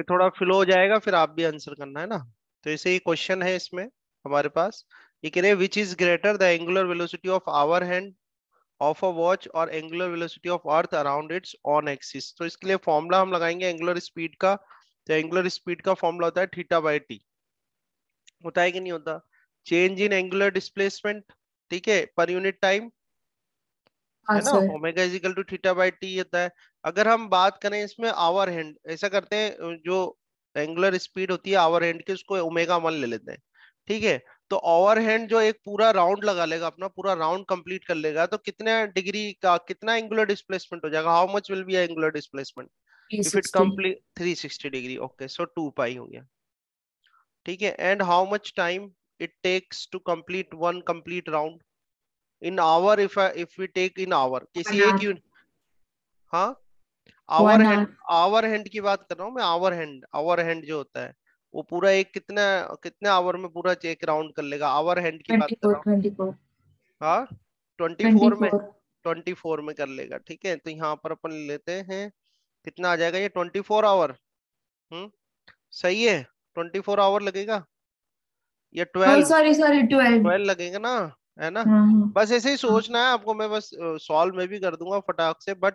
फिर थोड़ा फ्लो हो जाएगा फिर आप भी आंसर करना है ना तो ऐसे ही क्वेश्चन है इसमें हमारे पास ये कह रहे which is greater the angular velocity of hour hand of a watch और angular velocity of earth around its own axis तो इसके लिए फॉर्मूला हम लगाएंगे एंगुलर स्पीड का तो एंगुलर स्पीड का फॉर्मूला होता है थीटा बाई टी होता है कि नहीं होता चेंज इन एंगुलर डिस्प्लेसमेंट ठीक है per unit time omega is equal to theta by T होता है अगर हम बात करें इसमें आवर हैंड ऐसा करते हैं जो एंगुलर स्पीड होती है आवर हैंड की उसको ओमेगा वन ले लेते हैं ठीक है तो ओवर हैंड जो एक पूरा राउंड लगा लेगा अपना पूरा राउंड कंप्लीट कर लेगा तो कितने डिग्री का कितना एंगुलर डिस्प्लेसमेंट हो जाएगा how much will be angular displacement if it complete 360 degree okay so two pi हो गया ठीक है and how much time it takes to complete one complete round in hour if if we take in hour किसी एक unit हाँ our hand our hand की बात कर रहा हूँ मैं आवर हैंड आवर हैंड जो होता है वो पूरा एक कितने कितने आवर में पूरा चेक राउंड कर लेगा आवर हैंड की 24, बात कर रहा हूँ हाँ ट्वेंटी फोर में ट्वेंटी फोर में कर लेगा ठीक है तो यहाँ पर अपन लेते हैं कितना आ जाएगा ये ट्वेंटी फोर आवर हम्म सही है ट्वेंटी फोर आवर लगेगा या twelve sorry sorry twelve twelve लगेगा ना है ना हाँ, हाँ। बस ऐसे ही हाँ। सोचना है आपको मैं बस सॉल्व में भी कर दूंगा फटाक से बट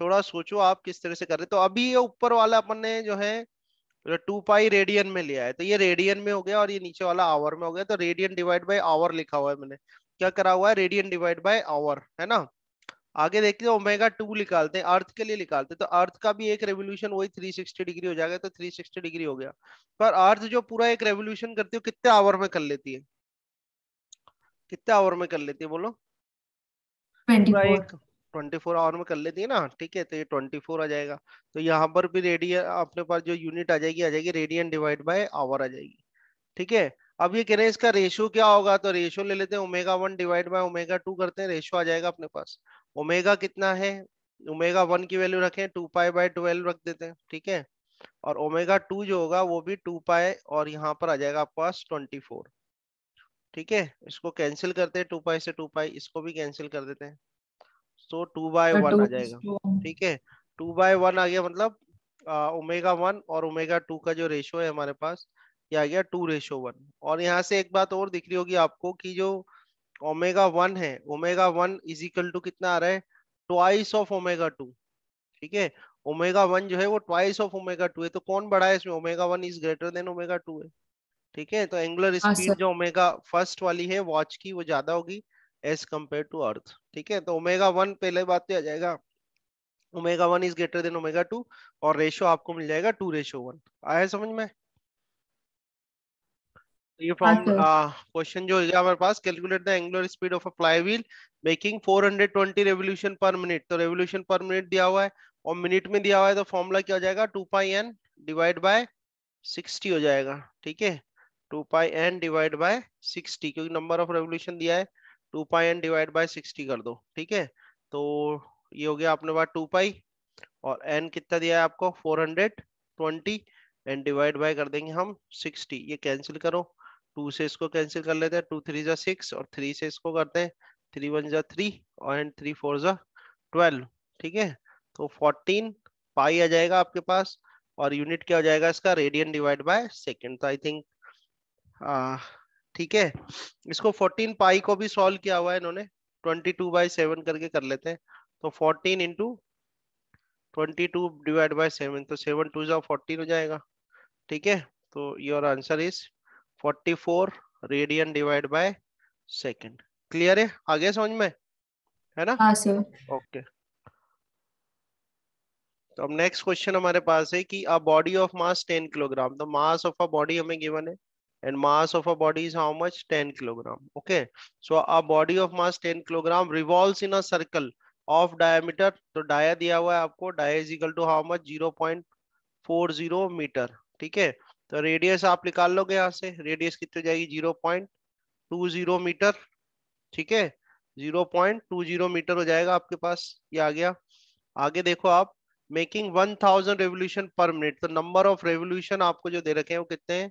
थोड़ा सोचो आप किस तरह से कर रहे तो अभी ये ऊपर वाला अपन ने जो है मतलब टू पाई रेडियन में लिया है तो ये रेडियन में हो गया और ये नीचे वाला आवर में हो गया तो रेडियन डिवाइड बाय आवर लिखा हुआ है मैंने क्या करा हुआ है रेडियन डिवाइड बाय आवर है ना आगे देखते हैं ओमेगा टू निकालते हैं अर्थ के लिए निकालते हैं तो अर्थ का भी एक रेवोल्यूशन वही 360 डिग्री हो जाएगा तो 360 डिग्री हो गया पर अर्थ जो पूरा एक रेवोल्यूशन करती है कितने आवर में कर लेती है कितने आवर में कर लेती है बोलो ट्वेंटी फोर आवर में कर लेती है ना ठीक है तो ये ट्वेंटी फोर आ जाएगा तो यहाँ पर भी रेडियन अपने पास जो यूनिट आ जाएगी आ जाएगी रेडियन डिवाइड बाय आवर आ जाएगी ठीक है अब ये कह रहे हैं इसका रेशो क्या होगा तो रेशो ले लेते हैं omega one divide by omega two करते हैं रेशो आ जाएगा अपने पास ओमेगा कितना है ओमेगा वन की वैल्यू रखें टू पाई बाय ट्वेल्व रख देते हैं ठीक है और ओमेगा टू जो होगा वो भी टू पाए और यहाँ पर आ जाएगा आपके पास ट्वेंटी फोर ठीक है इसको कैंसिल करते हैं टू पाई से टू पाई इसको भी कैंसिल कर देते हैं सो टू बाय वन आ जाएगा ठीक है टू बाय वन आ गया मतलब ओमेगा वन और ओमेगा टू का जो रेशो है हमारे पास ये आ गया टू रेशो वन और यहाँ से एक बात और दिख रही होगी आपको कि जो ओमेगा वन है omega one is equal to कितना आ रहा है ट्वाइस ऑफ ओमेगा टू ठीक है ओमेगा वन जो है वो ट्वाइस ऑफ ओमेगा टू है तो कौन बड़ा है इसमें omega one is greater than omega two है ठीक है तो एंगुलर स्पीड हाँ जो ओमेगा फर्स्ट वाली है वॉच की वो ज्यादा होगी एज कम्पेयर टू अर्थ ठीक है तो ओमेगा वन पहले बात तो आ जाएगा omega one is greater than omega two और रेशो आपको मिल जाएगा टू रेशो वन आया समझ में तो ये फ्रॉम हाँ क्वेश्चन जो है हमारे पास calculate the angular speed of a wheel making 420 revolution per minute तो रेवोल्यूशन पर मिनट दिया हुआ है और मिनट में दिया हुआ है तो फॉर्मूला क्या हो जाएगा two pi n divide by 60 हो जाएगा ठीक है two pi n divide by sixty क्योंकि नंबर ऑफ रेवोल्यूशन दिया है two pi n divide by sixty कर दो ठीक है तो ये हो गया आपने बात टू पाई और एन कितना दिया है आपको four hundred twenty and divide by कर देंगे हम सिक्सटी ये कैंसिल करो टू से इसको कैंसिल कर लेते हैं टू थ्री जा सिक्स और थ्री से इसको करते हैं थ्री वन जा थ्री और एंड थ्री फोर जा ट्वेल्व ठीक है तो फोर्टीन पाई आ जाएगा आपके पास और यूनिट क्या हो जाएगा इसका रेडियन डिवाइड बाय सेकेंड तो आई थिंक हाँ, ठीक है इसको 14 पाई को भी सॉल्व किया हुआ है इन्होंने 22 टू बाई सेवन करके कर लेते हैं तो 14 into twenty two divide by seven तो सेवन टू जो फोर्टीन हो जाएगा ठीक है तो your answer is 44 radian divide by second clear है आगे समझ में है ना ओके हाँ, तो अब नेक्स्ट क्वेश्चन हमारे पास है कि a body of mass 10 kilogram तो मास ऑफ अ बॉडी हमें गिवन है and mass of a body is how much 10 kilogram okay so a body of mass 10 kilogram revolves in a circle of diameter तो dia दिया हुआ है आपको dia is equal to how much 0.40 metre ठीक है तो radius आप निकाल लोगे यहाँ से रेडियस कितनी जाएगी 0.20 मीटर ठीक है 0.20 मीटर हो जाएगा आपके पास ये आ गया आगे देखो आप मेकिंग 1000 रेवोल्यूशन पर मिनट तो नंबर ऑफ रेवोल्यूशन आपको जो दे रखे हैं वो कितने हैं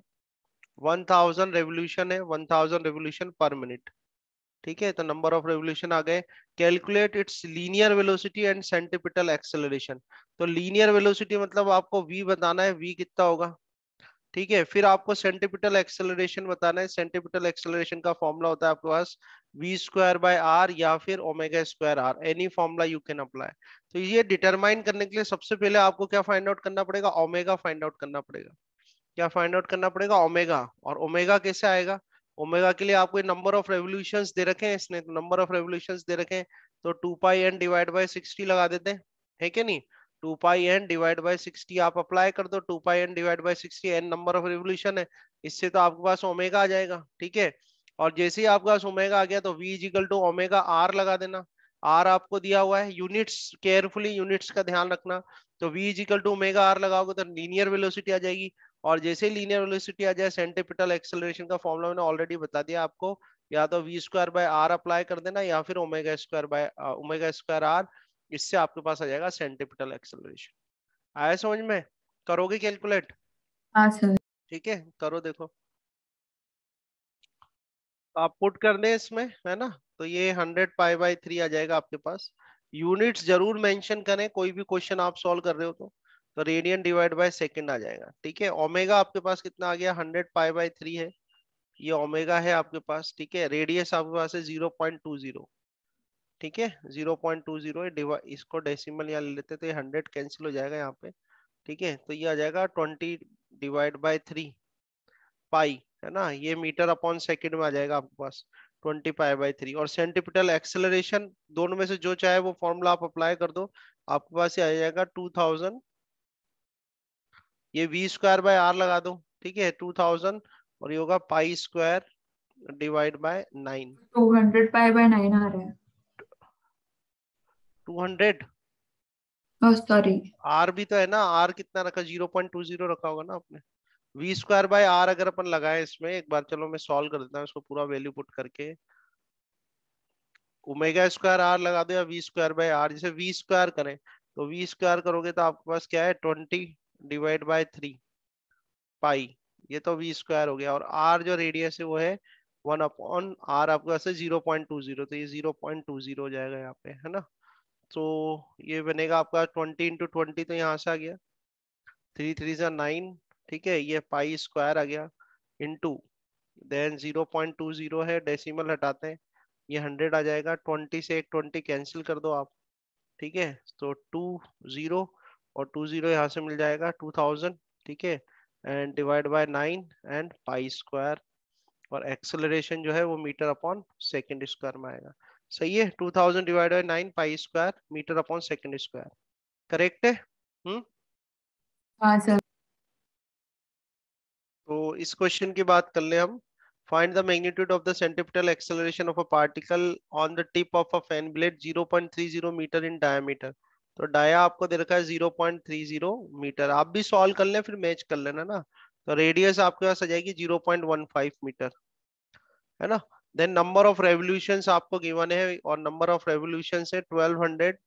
वन थाउजेंड रेवोल्यूशन है 1000 रेवोल्यूशन पर मिनट ठीक है तो नंबर ऑफ रेवोल्यूशन आ गए calculate its linear velocity and centripetal acceleration तो लीनियर वेलोसिटी मतलब आपको वी बताना है वी कितना होगा ठीक है फिर आपको सेंटिपिटल एक्सेलरेशन बताना है सेंटिपिटल एक्सेलरेशन का फॉर्मूला होता है आपके पास वी स्क्वायर बाय आर या फिर omega square r any formula you can apply तो ये डिटरमाइन करने के लिए सबसे पहले आपको क्या फाइंड आउट करना पड़ेगा ओमेगा फाइंड आउट करना पड़ेगा क्या फाइंड आउट करना पड़ेगा ओमेगा और ओमेगा कैसे आएगा ओमेगा के लिए आपको नंबर ऑफ रेवल्यूशन दे रखे हैं इसने तो नंबर ऑफ रेवल्यूशन दे रखे हैं तो two pi n divide by sixty लगा देते हैं है कि नहीं two pi n divide by sixty आप अप्लाई कर दो two pi n divide by sixty n number of revolution है इससे तो आपके पास ओमेगा आ जाएगा ठीक है और जैसे ही आपके पास ओमेगा आ गया तो v is equal to omega r लगा देना आर आपको दिया हुआ है यूनिट्स केयरफुली यूनिट्स का ध्यान रखना तो v is equal to omega are लगाओगे तो लीनियर वेलोसिटी आ जाएगी और जैसे लीनियर वेलोसिटी आ जाए सेंटिपिटल एक्सेलरेशन का फॉर्मुला मैंने ऑलरेडी बता दिया आपको या तो v square by r apply कर देना या फिर omega square by omega square r इससे आपके पास आ जाएगा सेंटिपिटल एक्सेलरेशन आया समझ में करोगे कैलकुलेट हाँ सर ठीक है करो देखो तो आप पुट कर दें इसमें है ना तो ये हंड्रेड पाई बाई थ्री आ जाएगा आपके पास यूनिट्स जरूर मेंशन करें कोई भी क्वेश्चन आप सॉल्व कर रहे हो तो तो रेडियन डिवाइड बाय सेकेंड आ जाएगा ठीक है ओमेगा आपके पास कितना आ गया हंड्रेड पाई बाय थ्री है ये ओमेगा है आपके पास ठीक है रेडियस आपके पास है जीरो पॉइंट टू जीरो ठीक है जीरो पॉइंट टू जीरो इसको डेसिमल यहाँ ले लेते तो ये हंड्रेड कैंसिल हो जाएगा यहाँ पे ठीक है तो ये आ जाएगा twenty divide by three pi है ना ये मीटर अपॉन सेकेंड में आ जाएगा आपके पास ट्वेंटी पाई बाई थ्री और सेंटिपिटल एक्सेलरेशन दोनों में से जो चाहे वो फॉर्मूला आप अप्लाई कर दो आपके पास ये आ जाएगा टू थाउजेंड ये वी स्क्वायर बाय आर लगा दो ठीक है टू थाउजेंड और ये होगा pi square divide by nine two hundred pi by nine आ रहा है टू हंड्रेड सॉरी आर भी तो है ना आर कितना रखा जीरो पॉइंट टू जीरो रखा होगा ना आपने वी स्क्वायर बाय आर अगर अपन लगाए इसमें एक बार चलो मैं सॉल्व कर देता हूँ इसको पूरा वैल्यू पुट करके ओमेगा स्क्वायर आर लगा दो या वी स्क्वायर बाय आर जैसे वी स्क्वायर करें तो वी स्क्वायर करोगे तो आपके पास क्या है twenty divide by three pi ये तो वी स्क्वायर हो गया और आर जो रेडियस है वो है वन अपॉन आर आपका से जीरो पॉइंट टू जीरो तो ये जीरो पॉइंट टू जीरो हो जाएगा यहाँ पे है ना तो ये बनेगा आपका ट्वेंटी इंटू ट्वेंटी तो यहाँ से आ गया थ्री थ्री से नाइन ठीक है ये पाई स्क्वायर आ गया into then zero point two zero है डेसीमल हटाते हैं ये हंड्रेड आ जाएगा ट्वेंटी से एक ट्वेंटी कैंसिल कर दो आप ठीक है तो टू जीरो और टू जीरो यहाँ से मिल जाएगा टू थाउजेंड ठीक है and divide by nine and pi square और एक्सेलरेशन जो है वो मीटर अपॉन सेकेंड स्क्वायर में आएगा सही है two thousand divide by nine pi square metre upon second square correct है हम्म हाँ, तो इस क्वेश्चन की बात कर ले हम find the magnitude of the centripetal acceleration of a particle on the tip of a fan blade 0.30 meter in diameter तो डाया आपको दे रखा है zero point three zero metre आप भी सॉल्व कर लें फिर मैच कर लेना ना तो रेडियस आपके पास आ जाएगी zero point one five metre है ना देन नंबर ऑफ रेवल्यूशन आपको गिवन है और नंबर ऑफ रेवल्यूशन है twelve hundred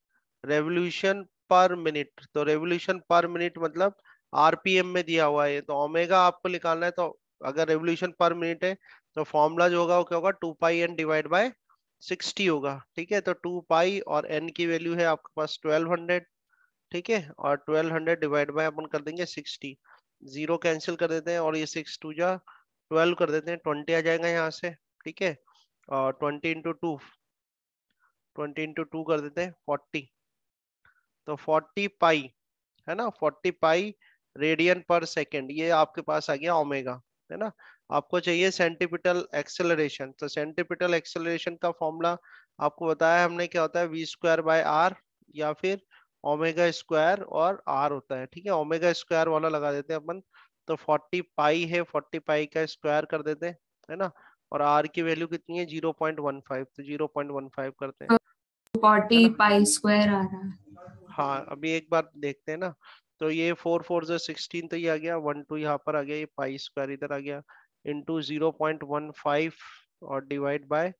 revolution per minute तो रेवल्यूशन पर मिनट मतलब आरपीएम में दिया हुआ है तो ओमेगा आपको निकालना है तो अगर रेवल्यूशन पर मिनट है तो फॉर्मूला जो होगा वो क्या होगा two pi n divide by sixty होगा ठीक है तो टू पाई और एन की वैल्यू है आपके पास ट्वेल्व हंड्रेड ठीक है और ट्वेल्व हंड्रेड डिवाइड बाई अपन कर देंगे सिक्सटी जीरो कैंसिल कर देते हैं और ये सिक्स टू जा ट्वेल्व कर देते हैं ट्वेंटी आ जाएगा यहाँ से ठीक है और twenty into two twenty into two कर देते हैं फोर्टी तो फोर्टी पाई है ना forty pi radian per second ये आपके पास आ गया ओमेगा है ना आपको चाहिए सेंटिपिटल एक्सेलरेशन तो सेंटिपिटल एक्सेलरेशन का फॉर्मूला आपको बताया हमने क्या होता है वी स्क्वायर बाय आर या फिर ओमेगा स्क्वायर और आर होता है ठीक है ओमेगा स्क्वायर वाला लगा देते हैं अपन तो 40 पाई है 40 पाई का स्क्वायर कर देते हैं है ना और आर की वैल्यू कितनी है 0.15 तो 0.15 करते हैं 40 पाई स्क्वायर आ रहा है हाँ अभी एक बार देखते हैं ना तो ये फोर फोर जो सिक्सटीन तो ये आ गया वन टू यहाँ पर आ गया ये पाई स्क्वायर इधर आ गया into zero point one five और डिवाइड बाय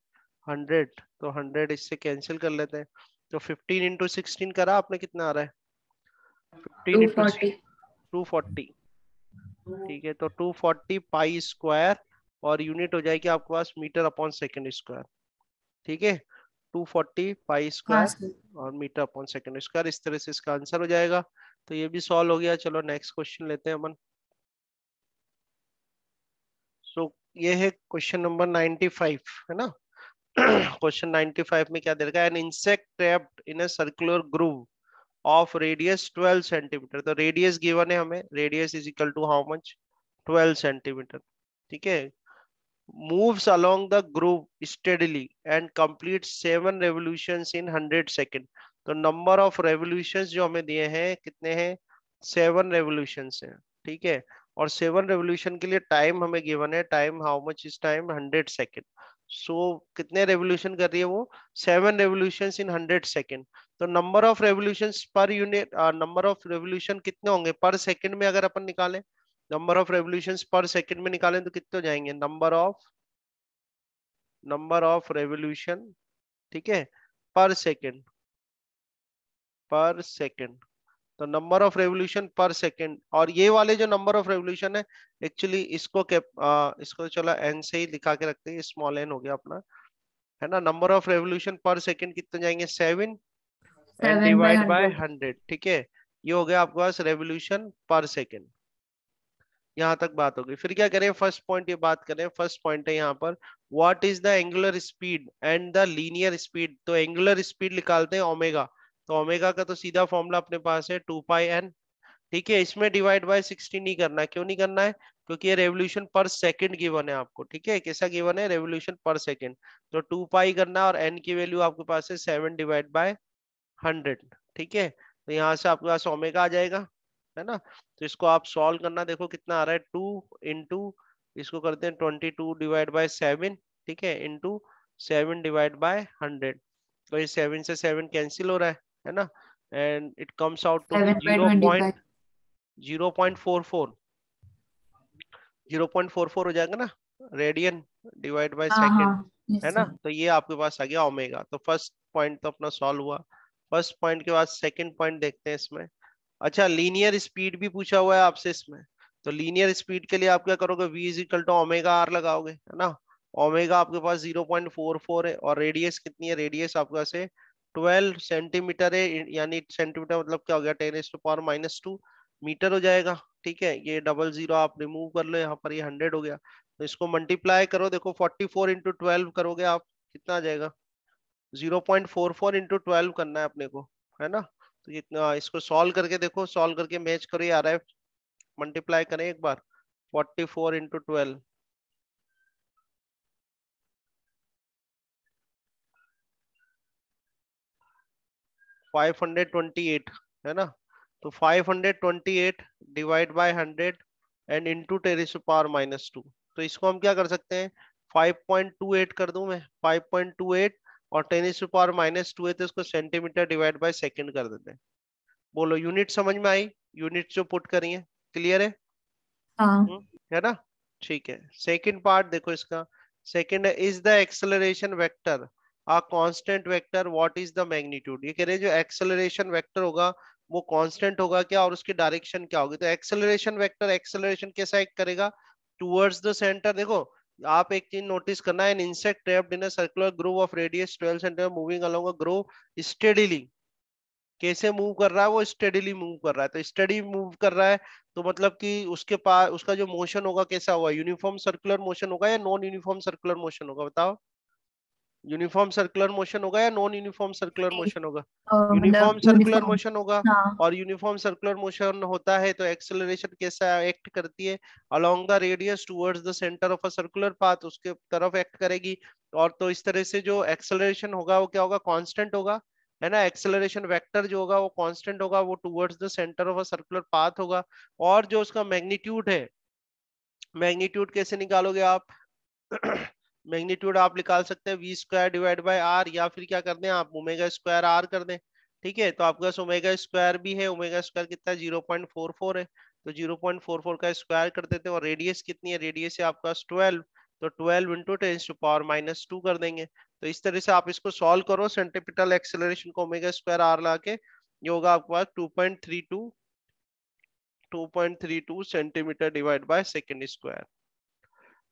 हंड्रेड तो हंड्रेड इससे कैंसिल कर लेते हैं तो फिफ्टीन इंटू सिक्सटीन करा आपने कितना आ रहा है फिफ्टीन इंटू टू फोर्टी ठीक है तो टू फोर्टी पाई स्क्वायर और यूनिट हो जाएगी आपके पास मीटर अपॉन सेकेंड स्क्वायर ठीक है टू फोर्टी पाई स्क्वायर और मीटर अपॉन सेकेंड स्क्वायर इस तरह से इसका आंसर हो जाएगा तो ये भी सॉल्व हो गया चलो नेक्स्ट क्वेश्चन लेते हैं अपन ये है क्वेश्चन नंबर 95 है ना क्वेश्चन 95 में क्या दे रखा है an insect trapped in a circular groove of radius 12 centimetre तो रेडियस गिवन है हमें radius is equal to how much 12 centimetre ठीक है moves along the groove steadily and complete seven revolution in hundred second तो number of revolution जो हमें दिए हैं कितने हैं सेवन रेवोल्यूशन है ठीक है और सेवन रेवोल्यूशन के लिए टाइम हमें गिवन है time how much is time hundred second so कितने रेवोल्यूशन कर रही है वो seven revolution in hundred second तो number of revolution per unit number of revolution कितने होंगे पर सेकेंड में अगर अपन निकालें number of revolution per second में निकालें तो कितने हो जाएंगे number of number of revolution ठीक है पर सेकेंड पर सेकेंड तो number of revolution per second और ये वाले जो नंबर ऑफ रेवोल्यूशन है एक्चुअली इसको आ, इसको तो चलो एन से ही लिखा के रखते हैं स्मॉल एन हो गया अपना है ना number of revolution per second कितने जाएंगे सेवन डिवाइड बाय हंड्रेड ठीक है ये हो गया आपके पास रेवोल्यूशन पर सेकेंड यहाँ तक बात होगी फिर क्या करें फर्स्ट पॉइंट ये बात करें फर्स्ट पॉइंट है यहाँ पर what is the angular speed and the linear speed तो एंगुलर स्पीड निकालते हैं ओमेगा तो ओमेगा का तो सीधा फॉर्मूला अपने पास है टू पाई एन ठीक है इसमें डिवाइड बाय सिक्सटी नहीं करना है क्यों नहीं करना है क्योंकि ये रेवोल्यूशन पर सेकंड गिवन है आपको ठीक है कैसा गिवन है रेवोल्यूशन पर सेकंड तो टू पाई करना और एन की वैल्यू आपके पास है सेवन डिवाइड बाय हंड्रेड ठीक है तो यहाँ से आपके पास ओमेगा आ जाएगा है ना तो इसको आप सॉल्व करना देखो कितना आ रहा है टू इंटू इसको करते हैं twenty two divide by seven ठीक है into seven divide by hundred तो ये सेवन से सेवन कैंसिल हो रहा है है ना and it comes out to zero zero point four four zero point four four हो जाएगा ना रेडियन डिवाइड बाय सेकंड है ना तो ये आपके पास आ गया ओमेगा तो फर्स्ट पॉइंट तो अपना सॉल्व हुआ फर्स्ट पॉइंट के बाद सेकंड पॉइंट देखते हैं इसमें अच्छा लीनियर स्पीड भी पूछा हुआ है आपसे इसमें तो लीनियर स्पीड के लिए आप क्या करोगे V is equal to omega are लगाओगे है ना ओमेगा आपके पास 0.44 है और रेडियस कितनी है रेडियस आपके पास है ट्वेल्व सेंटीमीटर है यानी सेंटीमीटर मतलब क्या हो गया ten is to power minus two metre हो जाएगा ठीक है ये डबल जीरो आप रिमूव कर लो यहाँ पर ये हंड्रेड हो गया तो इसको मल्टीप्लाई करो देखो फोर्टी फोर इंटू ट्वेल्व करोगे आप कितना आ जाएगा zero point four four into twelve करना है अपने को है ना तो इतना इसको सॉल्व करके देखो सॉल्व करके मैच करो ये आ रहा है मल्टीप्लाई करें एक बार फोर्टी फोर इंटू ट्वेल्व 528 है ना तो 528 divide by 100 and into ten raise power minus two तो इसको हम क्या कर सकते हैं 5.28 कर दूं मैं 5.28 और टेनिस पावर माइनस टू है तो इसको सेंटीमीटर डिवाइड बाय सेकंड कर देते हैं बोलो यूनिट समझ में आई यूनिट जो पुट करी है क्लियर है हाँ. हम्म, है ना ठीक है सेकंड पार्ट देखो इसका second is the acceleration vector a constant vector what is the magnitude ये कह रहे हैं जो acceleration vector होगा वो constant होगा क्या और उसकी direction क्या होगी तो acceleration vector acceleration कैसा act करेगा towards the center देखो आप एक चीज नोटिस करना है insect trapped in circular groove of radius 12 centimetre moving along groove steadily कैसे मूव कर रहा है वो स्टडीली मूव कर रहा है तो स्टडी मूव कर रहा है तो मतलब कि उसके पास उसका जो मोशन होगा कैसा होगा यूनिफॉर्म सर्कुलर मोशन होगा या नॉन यूनिफॉर्म सर्कुलर मोशन होगा बताओ यूनिफॉर्म सर्कुलर मोशन होगा या नॉन यूनिफॉर्म सर्कुलर मोशन होगा मतलब यूनिफॉर्म सर्कुलर मोशन होगा हाँ। और यूनिफॉर्म सर्कुलर मोशन होता है तो एक्सेलरेशन कैसा एक्ट करती है along the radius towards the centre of a circular path उसके तरफ एक्ट करेगी और तो इस तरह से जो एक्सेलरेशन होगा वो क्या होगा कॉन्स्टेंट होगा है ना एक्सेलरेशन वेक्टर जो होगा वो कांस्टेंट होगा वो towards the centre of a circular path होगा और जो उसका मैग्नीट्यूड है मैग्नीट्यूड कैसे निकालोगे आप मैग्नीट्यूड आप निकाल सकते हैं V square divide by R या फिर क्या कर दें आप ओमेगा स्क्वायर आर कर दें ठीक है तो आपके पास ओमेगा स्क्वायर भी है ओमेगा स्क्वायर कितना है जीरो पॉइंट फोर फोर है तो जीरो पॉइंट फोर फोर का स्क्वायर कर देते हैं और रेडियस कितनी है रेडियस है आपके पास ट्वेल्व तो twelve into ten to power minus two कर देंगे तो इस तरह से आप इसको सॉल्व करो सेंटिपिटल एक्सेलरेशन को ओमेगा स्क्वायर आर ला के ये होगा आपके पास two point three two two point three two centimetre divide by second square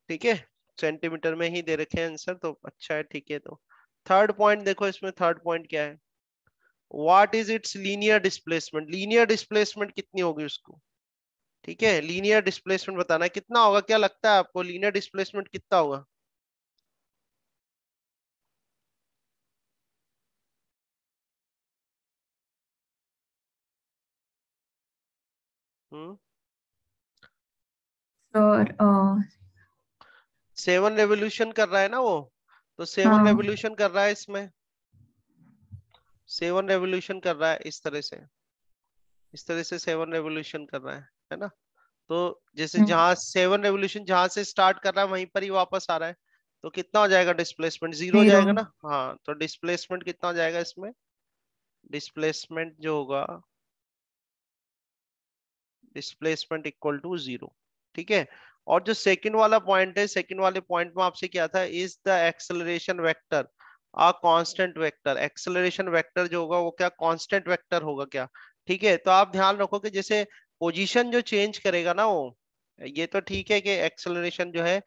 ठीक है सेंटीमीटर में ही दे रखे हैं आंसर तो अच्छा है ठीक है तो थर्ड पॉइंट देखो इसमें थर्ड पॉइंट क्या है what is its linear displacement linear displacement कितनी होगी उसको ठीक है लीनियर डिस्प्लेसमेंट बताना कितना होगा क्या लगता है आपको लीनियर डिस्प्लेसमेंट कितना होगा हम्म सर सेवन रेवोल्यूशन कर रहा है ना वो तो सेवन हाँ। रेवोल्यूशन कर रहा है इसमें सेवन रेवोल्यूशन कर रहा है इस तरह से इस तरह से सेवन रेवोल्यूशन कर रहा है है ना तो जैसे हम्म। जहां सेवन रेवोल्यूशन जहां से स्टार्ट कर रहा है वहीं पर ही वापस आ रहा है तो कितना हो जाएगा डिस्प्लेसमेंट जीरो हो जाएगा ना हाँ तो डिस्प्लेसमेंट कितना हो जाएगा इसमें डिस्प्लेसमेंट जो होगा डिस्प्लेसमेंट इक्वल टू जीरो ठीक है और जो सेकंड वाला पॉइंट है सेकंड वाले पॉइंट में आपसे क्या था is the acceleration vector a constant vector acceleration vector जो होगा वो क्या कांस्टेंट वेक्टर होगा क्या ठीक है तो आप ध्यान रखो कि जैसे पोजीशन जो चेंज करेगा ना वो ये तो ठीक है कि एक्सेलरेशन जो है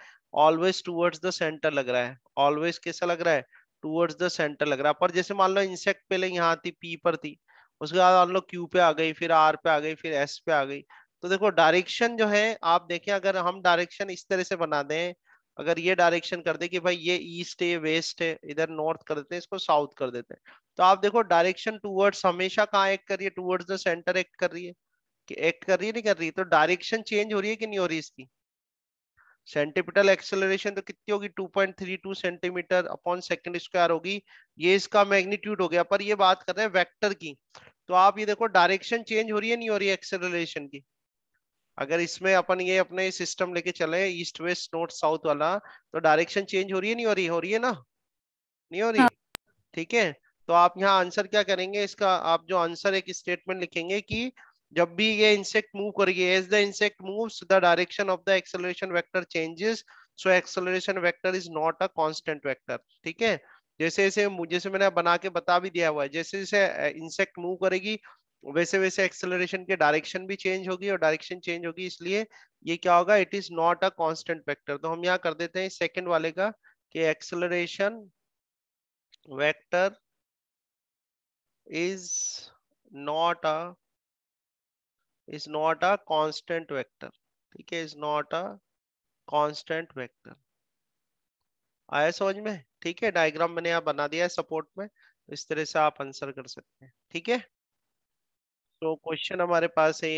ऑलवेज टूवर्ड्स द सेंटर लग रहा है ऑलवेज कैसा लग रहा है टूवर्ड्स द सेंटर लग रहा है पर जैसे मान लो इंसेक्ट पहले यहाँ थी पी पर थी उसके बाद मान लो क्यू पे आ गई फिर आर पे आ गई फिर एस पे आ गई तो देखो डायरेक्शन जो है आप देखें अगर हम डायरेक्शन इस तरह से बना दें अगर ये डायरेक्शन कर दे कि भाई ये ईस्ट है वेस्ट है इधर नॉर्थ कर देते हैं इसको साउथ कर देते हैं तो आप देखो डायरेक्शन टूवर्ड्स हमेशा कहाँ एक्ट कर रही है टूवर्ड्स द सेंटर एक्ट कर रही है कि एक्ट कर रही है नहीं कर रही है तो डायरेक्शन चेंज हो रही है कि नहीं हो रही इसकी सेंटीपिटल एक्सेलरेशन तो कितनी होगी 2.32 सेंटीमीटर अपॉन सेकंड स्क्वायर होगी ये इसका मैग्नीट्यूड हो गया पर ये बात कर रहे हैं वेक्टर की तो आप ये देखो डायरेक्शन चेंज हो रही है नहीं हो रही है एक्सेलरेशन की अगर इसमें अपन ये अपने सिस्टम लेके चले ईस्ट वेस्ट नॉर्थ साउथ वाला तो डायरेक्शन चेंज हो रही है नहीं हो रही हो रही है ना नहीं हो रही हाँ। ठीक है तो आप यहाँ आंसर क्या करेंगे इसका आप जो आंसर एक स्टेटमेंट लिखेंगे कि जब भी ये इंसेक्ट मूव करेगी as the insect moves the direction of the acceleration vector changes so acceleration vector is not a constant vector ठीक है जैसे जैसे जैसे मैंने बना के बता भी दिया हुआ है जैसे जैसे इंसेक्ट मूव करेगी वैसे वैसे एक्सेलरेशन के डायरेक्शन भी चेंज होगी और डायरेक्शन चेंज होगी इसलिए ये क्या होगा it is not a constant vector तो हम यहाँ कर देते हैं सेकंड वाले का कि acceleration vector is not a is not a constant vector ठीक है is not a constant vector आया समझ में ठीक है डायग्राम मैंने यहाँ बना दिया है सपोर्ट में तो इस तरह से आप आंसर कर सकते हैं ठीक है तो क्वेश्चन हमारे पास है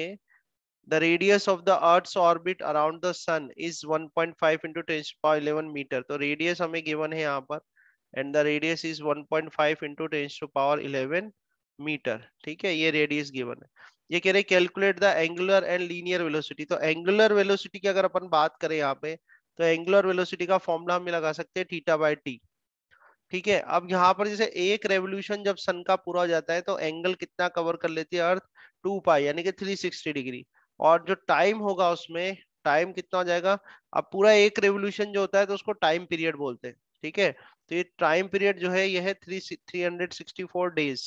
the radius of the earth orbit around the sun is 1.5 point five into ten power eleven metre तो रेडियस हमें गिवन है यहाँ पर and the radius is one point five into ten power eleven metre ठीक है ये radius given है ये कह रहे calculate the angular and linear velocity तो एंगुलर वेलोसिटी की अगर अपन बात करें यहाँ पे तो एंगुलर वेलोसिटी का फॉर्मुला हमें लगा सकते हैं थीटा बाई टी ठीक है अब यहाँ पर जैसे एक रेवोल्यूशन जब सन का पूरा हो जाता है तो एंगल कितना कवर कर लेती है अर्थ टू पाई यानी कि सिक्सटी डिग्री और जो टाइम होगा उसमें टाइम कितना हो जाएगा अब पूरा एक रेवोल्यूशन जो होता है तो उसको टाइम पीरियड बोलते हैं ठीक है तो ये टाइम पीरियड जो है यह है three hundred sixty four days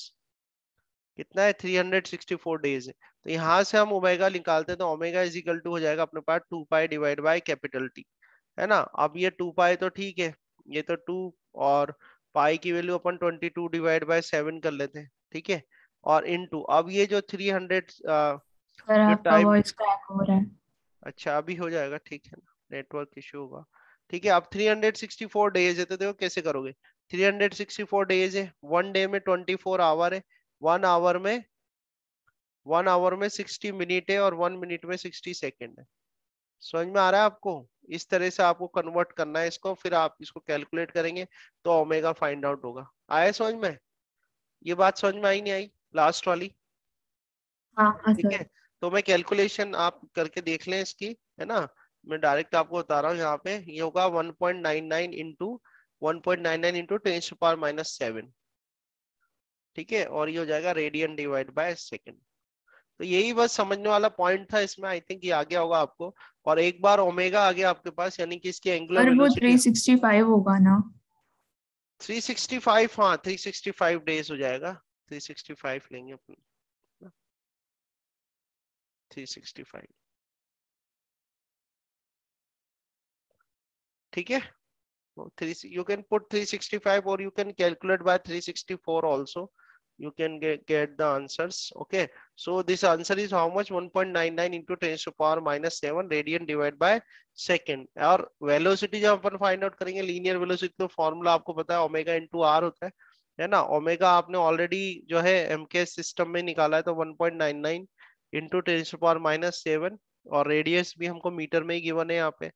कितना है थ्री डेज तो यहाँ से हम ओमेगा निकालते हैं तो ओमेगा इजिकल टू हो जाएगा अपने पास two pi divide by capital T है ना अब ये टू पाई तो ठीक है ये तो टू और पाई की वैल्यू अपन 22 डिवाइड बाय 7 कर लेते हैं ठीक है और इनटू अब ये जो 300 हंड्रेड टाइम अच्छा अभी हो जाएगा ठीक है ना नेटवर्क इश्यू होगा ठीक है अब 364 डेज है तो देखो कैसे करोगे 364 डेज है वन डे में 24 आवर है वन आवर में वन आवर में 60 मिनट है और वन मिनट में 60 सेकंड है समझ में आ रहा है आपको इस तरह से आपको कन्वर्ट करना है इसको फिर आप इसको कैलकुलेट करेंगे तो ओमेगा फाइंड आउट होगा आया समझ में ये बात समझ में आई नहीं आई लास्ट वाली हाँ, हाँ, ठीक है तो मैं कैलकुलेशन आप करके देख लें इसकी है ना मैं डायरेक्ट आपको बता रहा हूँ यहाँ पे ये होगा 1.99 point nine nine into one point nine nine into ten power minus seven ठीक है और ये हो जाएगा रेडियन डिवाइड बाय सेकेंड तो यही बस समझने वाला पॉइंट था इसमें आई थिंक ये आ गया होगा आपको और एक बार ओमेगा आ गया आपके पास यानी कि इसकी एंगुलर वो 365 होगा ना 365 हाँ 365 डेज हो जाएगा 365 लेंगे अपन 365 ठीक है तो you can put 365 or you can calculate by 364 also you can get, get the answers. Okay. So this answer is how much 1.99 into 10 to the power minus 7 radian divided by second. or velocity जब apan find out karenge linear velocity तो formula aapko pata hai omega into r hota hai hai na omega aapne already jo hai mk system mein nikala hai to 1.99 into 10 to the power minus 7 aur radius bhi humko meter mein hi given hai yahan pe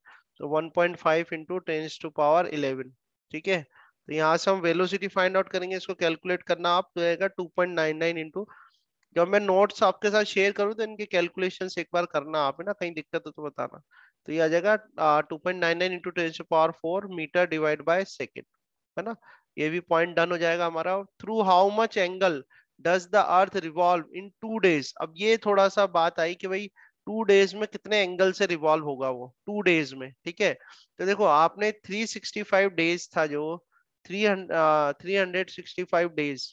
पे 1.5 into 10 to the power 11 eleven ठीक है तो यहाँ से हम velocity find out करेंगे इसको calculate करना आप तो आएगा two point nine nine into जब मैं नोट्स आपके साथ शेयर करूँ तो इनके कैलकुलेशन एक बार करना आप है ना कहीं दिक्कत हो तो बताना तो ये आ जाएगा two point nine nine into ten power four metre divide by second है ना ये भी पॉइंट डन हो जाएगा हमारा through how much angle does the earth revolve in two days अब ये थोड़ा सा बात आई कि भाई टू डेज में कितने एंगल से रिवॉल्व होगा वो टू डेज में ठीक है तो देखो आपने 365 डेज था जो three hundred sixty five days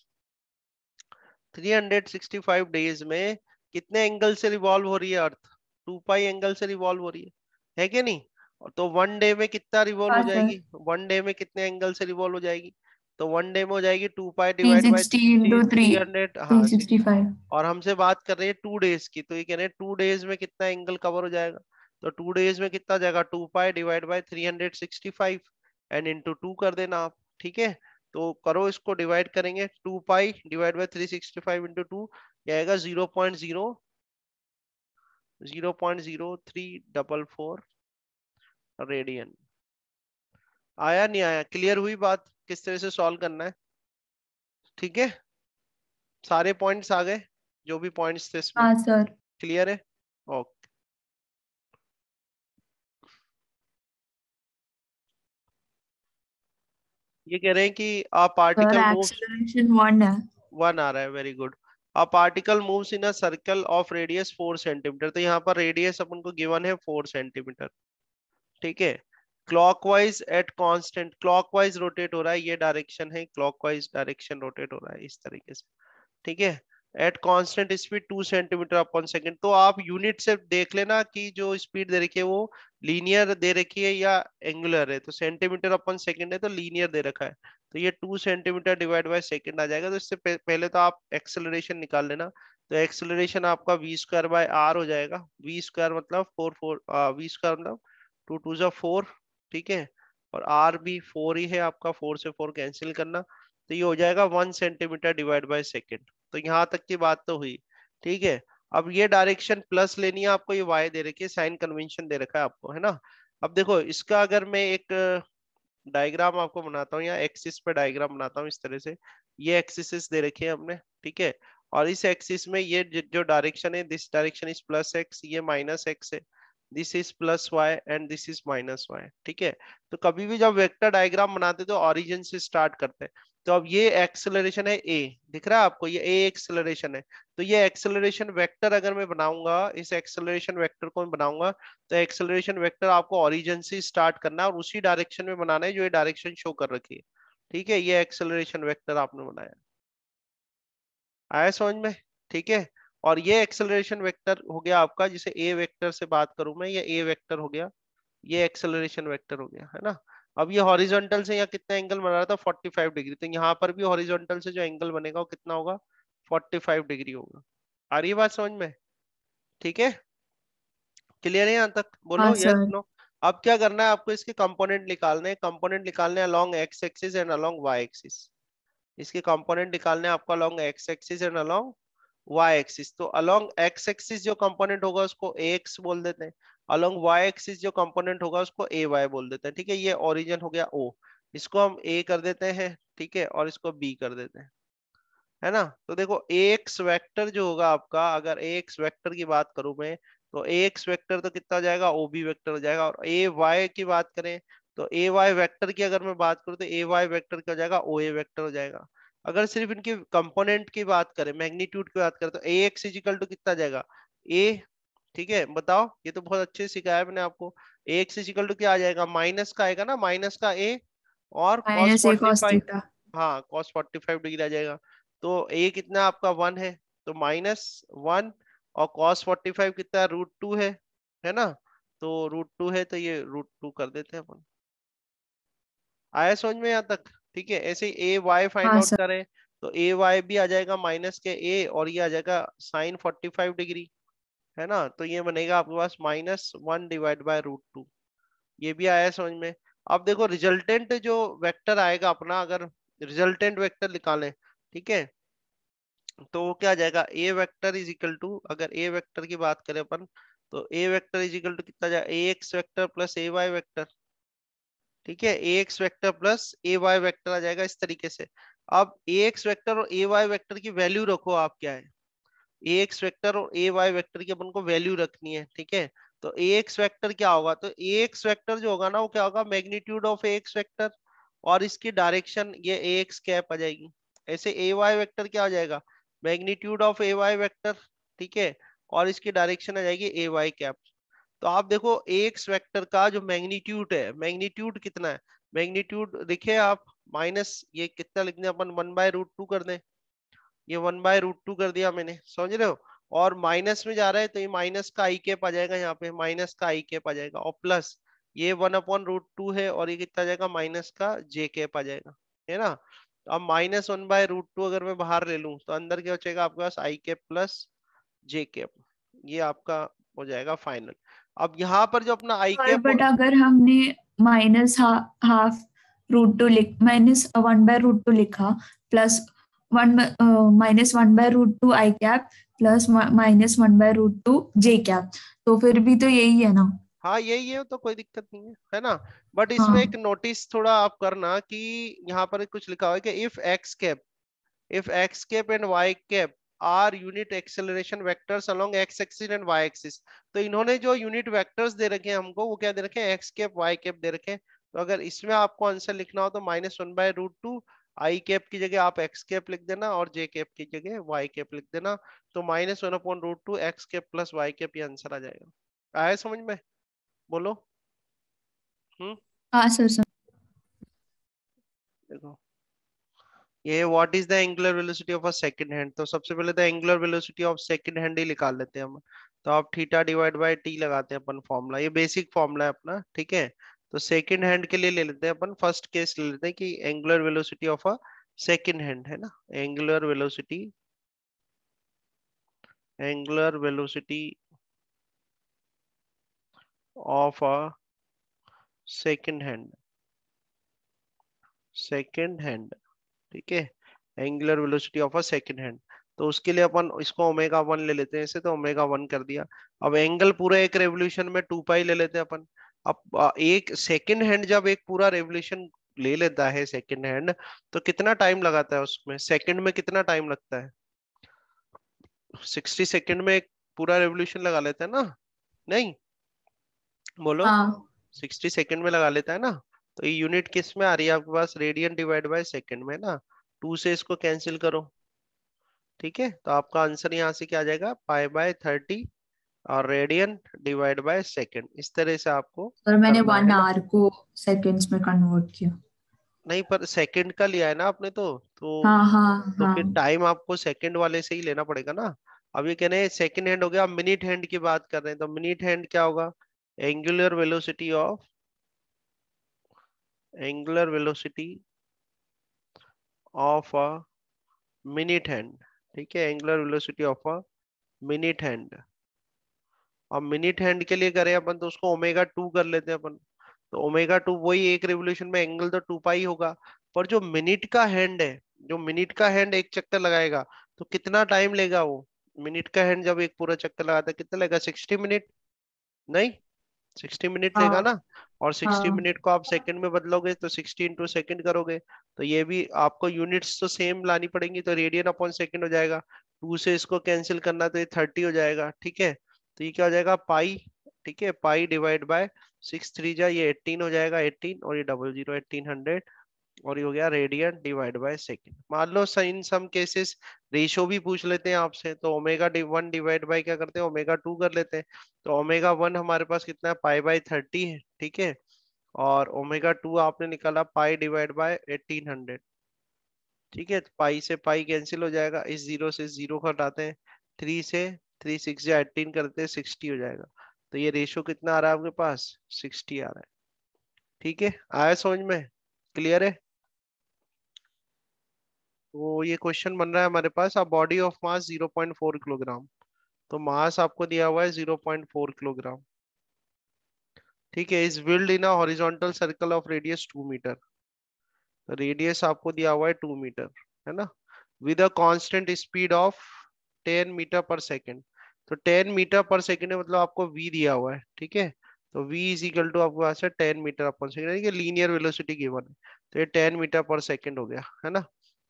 365 days में कितने एंगल से रिवॉल्व हो रही है अर्थ टू पाई एंगल से रिवॉल्व हो रही है है क्या नहीं तो वन डे में कितना रिवॉल्व हो हाँ, जाएगी वन डे में कितने एंगल से रिवॉल्व हो जाएगी तो वन डे में हो जाएगी two pi divide by three hundred और हमसे बात कर रहे हैं टू डेज की तो ये कह रहे हैं टू डेज में कितना एंगल कवर हो जाएगा तो टू डेज में कितना जाएगा two pi divide by three hundred sixty five and into two कर देना आप ठीक है तो करो इसको डिवाइड करेंगे two pi divide by three sixty five into two यह zero point zero zero point zero three double four radian आया नहीं आया क्लियर हुई बात किस तरह से सॉल्व करना है ठीक है सारे पॉइंट्स आ गए जो भी पॉइंट्स थे सर क्लियर हाँ, है ओके ये कह रहे हैं कि आप पार्टिकल वन आ रहा है very good a particle moves in a circle of radius four centimetre तो यहाँ पर रेडियस अपन को गिवन है फोर सेंटीमीटर ठीक है clockwise at constant clockwise rotate हो रहा है ये डायरेक्शन है क्लॉकवाइज डायरेक्शन रोटेट हो रहा है इस तरीके से ठीक है at constant speed two centimetre upon second तो आप यूनिट से देख लेना कि जो स्पीड दे रखी है वो लीनियर दे रखी है या एंगुलर है तो सेंटीमीटर अपॉन सेकेंड है तो लीनियर दे रखा है तो ये two centimetre divide by second आ जाएगा तो इससे पहले तो आप एक्सेलरेशन निकाल लेना तो एक्सेलरेशन आपका वी स्क्वायर बाय आर हो जाएगा वी स्क्वायर मतलब फोर फोर वी स्क्वायर मतलब टू टू जो फोर ठीक है और आर भी फोर ही है आपका फोर से फोर कैंसिल करना तो ये हो जाएगा one centimetre divide by second तो यहाँ तक की बात तो हुई ठीक है अब ये डायरेक्शन प्लस लेनी है आपको ये वाई दे रखी है साइन कन्वेंशन दे रखा है आपको है ना अब देखो इसका अगर मैं एक डायग्राम आपको बनाता हूँ या एक्सिस पे डायग्राम बनाता हूँ इस तरह से ये एक्सिस दे रखी है हमने ठीक है और इस एक्सिस में ये जो डायरेक्शन है this direction is plus X ये माइनस एक्स है this is plus Y and this is minus Y ठीक है तो कभी भी जब वेक्टर डायग्राम बनाते तो ऑरिजिन से स्टार्ट करते हैं तो अब ये एक्सेलरेशन है ए दिख रहा है आपको ये ए एक्सेलरेशन है तो ये एक्सेलरेशन वेक्टर अगर मैं बनाऊंगा इस एक्सेलरेशन वेक्टर को मैं बनाऊंगा तो एक्सेलरेशन वेक्टर आपको ओरिजिन से स्टार्ट करना है और उसी डायरेक्शन में बनाना है जो ये डायरेक्शन शो कर रखी है ठीक है ये एक्सेलरेशन वेक्टर आपने बनाया आया समझ में ठीक है और ये एक्सेलरेशन वेक्टर हो गया आपका जिसे ए वेक्टर से बात करूं मैं ये ए वेक्टर हो गया ये एक्सेलरेशन वेक्टर हो गया है ना अब ये हॉरिजॉन्टल से यहाँ कितना एंगल बना रहा था 45 डिग्री तो यहाँ पर भी हॉरिजॉन्टल से जो एंगल बनेगा वो कितना होगा 45 डिग्री होगा आ रही बात समझ में ठीक है क्लियर है यहाँ तक बोलो यस हाँ, नो अब क्या करना है आपको इसके कंपोनेंट निकालने कंपोनेंट निकालने along X axis and along Y axis इसके कंपोनेंट निकालने आपको along X axis and along Y axis तो अलोंग एक्स एक्सिस जो कंपोनेंट होगा उसको एक्स बोल देते हैं अलॉन्ग वाई एक्सिस जो कंपोनेंट होगा उसको ए वाई बोल देते हैं ठीक है ये ओरिजिन हो गया ओ इसको हम ए कर देते हैं ठीक है और इसको बी कर देते हैं है ना तो देखो एक्स वेक्टर जो होगा आपका अगर एक्स वेक्टर की बात करूं मैं तो एक्स वेक्टर तो कितना जाएगा ओ बी वेक्टर हो जाएगा और ए वाई की बात करें तो ए वाई वैक्टर की अगर मैं बात करूं तो ए वाई वैक्टर क्या हो जाएगा ओ ए वैक्टर हो जाएगा अगर सिर्फ इनके कंपोनेंट की बात करें मैग्नीट्यूड की बात करें तो ए एक्स इजिकल टू कितना जाएगा ए ठीक है बताओ ये तो बहुत अच्छे सिखाया मैंने आपको एक से सिकल टू क्या आ जाएगा माइनस का आएगा ना माइनस का ए और हाँ कॉस फोर्टी फाइव डिग्री आ जाएगा तो ए कितना आपका वन है तो माइनस वन और cos 45 कितना रूट टू है है ना तो रूट टू है तो ये रूट टू कर देते हैं अपन आया समझ में यहाँ तक ठीक है ऐसे ए वाई फाइंड आउट करें तो ए वाई भी आ जाएगा माइनस के ए और ये आ जाएगा साइन फोर्टी फाइव डिग्री है ना तो ये बनेगा आपके पास minus one divide by root two ये भी आया समझ में अब देखो रिजल्टेंट जो वेक्टर आएगा अपना अगर रिजल्टेंट वेक्टर निकालें ठीक है तो वो क्या आ जाएगा A vector is equal to अगर ए वेक्टर की बात करें अपन तो A vector is equal to कितना जाएगा A X vector plus A Y vector ठीक है A X vector plus A Y vector आ जाएगा इस तरीके से अब ए एक्स वेक्टर और ए वाई वेक्टर की वैल्यू रखो आप क्या है ए एक्स वैक्टर और ए वाई वैक्टर की अपन को वैल्यू रखनी है ठीक है तो ए एक्स वैक्टर क्या होगा तो ए एक्स वैक्टर जो होगा ना वो क्या होगा magnitude of A X vector और इसकी डायरेक्शन ये ए एक्स कैप आ जाएगी ऐसे ए वाई वैक्टर क्या हो जाएगा magnitude of A Y vector ठीक है और इसकी डायरेक्शन आ जाएगी ए वाई कैप तो आप देखो ए एक्स वैक्टर का जो मैग्नीट्यूड है मैग्नीट्यूड कितना है मैग्नीट्यूड देखिए आप माइनस ये कितना लिख दें अपन वन बाय रूट टू कर दें ये वन बाय रूट टू कर दिया मैंने समझ रहे हो और माइनस में जा रहा है तो ये माइनस का आई केप आ जाएगा यहाँ पे माइनस का आई केप आ जाएगा और प्लस ये वन अपॉन रूट टू है और ये कितना जाएगा माइनस का जे कैप आ जाएगा है ना तो अब minus one by root two अगर मैं बाहर ले लूँ तो अंदर क्या हो जाएगा आपके पास I cap plus J cap ये आपका हो जाएगा फाइनल अब यहाँ पर जो अपना आई कैप बट अगर हमने माइनस हाफ रूट टू लिख minus one by root two लिखा plus one minus one by root two I cap plus minus one by root two J cap तो फिर भी तो यही है ना हाँ यही है तो कोई दिक्कत नहीं है है ना बट हाँ। इसमें हाँ. एक नोटिस थोड़ा आप करना कि यहाँ पर कुछ लिखा हुआ है कि if X cap if X cap and Y cap are unit acceleration vectors along X axis and Y axis तो इन्होंने जो यूनिट वेक्टर्स दे रखे हैं हमको वो क्या दे रखे हैं एक्स कैप वाई कैप दे रखे हैं तो अगर इसमें आपको आंसर लिखना हो तो minus one by root two I cap की जगह आप एक्स कैप लिख देना और जे कैप की जगह वाई कैप लिख देना तो minus one upon root two X cap plus Y cap ये आंसर आ जाएगा आया समझ में बोलो हम्म सर हाँ, सर देखो ये what is the angular velocity of a second hand तो सबसे पहले तो angular velocity of second hand ही निकाल लेते हैं हम तो आप थीटा डिवाइड बाय टी लगाते हैं अपन फॉर्मूला ये बेसिक फॉर्मूला है अपना ठीक है तो सेकेंड हैंड के लिए ले लेते हैं अपन फर्स्ट केस ले लेते हैं कि angular velocity of a second hand है ना angular velocity angular velocity of a second hand second hand ठीक है angular velocity of a second hand तो उसके लिए अपन इसको ओमेगा वन ले लेते हैं ऐसे तो ओमेगा वन कर दिया अब एंगल पूरे एक रेवोल्यूशन में टू पाई ले लेते हैं अपन अब एक सेकेंड हैंड जब एक पूरा रेवल्यूशन ले लेता है सेकेंड हैंड तो कितना टाइम लगाता है उसमें सेकेंड में कितना टाइम लगता है सिक्सटी सेकेंड में एक पूरा रेवल्यूशन लगा लेता है ना नहीं बोलो सिक्सटी हाँ। सेकेंड में लगा लेता है ना तो ये यूनिट किस में आ रही है आपके पास रेडियन डिवाइड बाय सेकेंड में ना टू से इसको कैंसिल करो ठीक है तो आपका आंसर यहाँ से क्या आ जाएगा पाई बाय थर्टी और रेडियन डिवाइड बाय सेकंड इस तरह से आपको और मैंने वन आर को सेकंड्स में कन्वर्ट किया नहीं पर सेकंड का लिया है ना आपने तो तो हाँ, हाँ, तो हाँ. फिर टाइम आपको सेकंड वाले से ही लेना पड़ेगा ना अब ये कहने सेकंड हैंड हो गया मिनिट हैंड की बात कर रहे हैं तो मिनिट हैंड क्या होगा angular velocity of angular velocity of a minute hand ठीक है angular velocity of a minute hand अब मिनिट हैंड के लिए करें अपन तो उसको ओमेगा टू कर लेते हैं अपन तो ओमेगा टू वही एक रेवोल्यूशन में एंगल तो टू पाई होगा पर जो मिनिट का हैंड है जो मिनट का हैंड एक चक्कर लगाएगा तो कितना टाइम लेगा वो मिनट का हैंड जब एक पूरा चक्कर लगाता है कितना लेगा सिक्सटी मिनट नहीं सिक्सटी मिनट हाँ। लेगा ना और सिक्सटी हाँ। मिनट को आप सेकंड में बदलोगे तो सिक्सटी इंटू सेकेंड करोगे तो ये भी आपको यूनिट्स तो सेम लानी पड़ेंगी तो रेडियन अपॉन सेकेंड हो जाएगा टू से इसको कैंसिल करना तो ये थर्टी हो जाएगा ठीक है तो ये क्या हो जाएगा पाई ठीक है pi divide by six three जाए ये एट्टीन हो जाएगा एट्टीन और ये डबल जीरो एट्टीन हंड्रेड और ये हो गया रेडियन डिवाइड बाय सेकेंड मान लो इन सम केसेस रेशो भी पूछ लेते हैं आपसे तो ओमेगा वन डिवाइड बाय क्या करते हैं ओमेगा टू कर लेते हैं तो ओमेगा वन हमारे पास कितना है पाई बाय थर्टी है ठीक है और ओमेगा टू आपने निकाला pi divide by eighteen hundred ठीक है तो पाई से पाई कैंसिल हो जाएगा इस जीरो से जीरो घटाते हैं थ्री से थ्री सिक्स या एटीन करते हैं सिक्सटी हो जाएगा तो ये रेशो कितना आ रहा है आपके पास सिक्सटी आ रहा है ठीक है आया समझ में क्लियर है तो ये क्वेश्चन बन रहा है हमारे पास आप बॉडी ऑफ मास 0.4 किलोग्राम तो मास आपको दिया हुआ है 0.4 किलोग्राम ठीक है is build in horizontal circle of radius two metre radius आपको दिया हुआ है टू मीटर है ना with a constant speed of ten metre per second तो टेन मीटर पर सेकेंड मतलब आपको वी दिया हुआ है ठीक है तो वी इज इक्वल टू आपको पास टेन मीटर अपन सेकेंड लीनियर वेलोसिटी गिवन है तो ये टेन मीटर पर सेकेंड हो गया है ना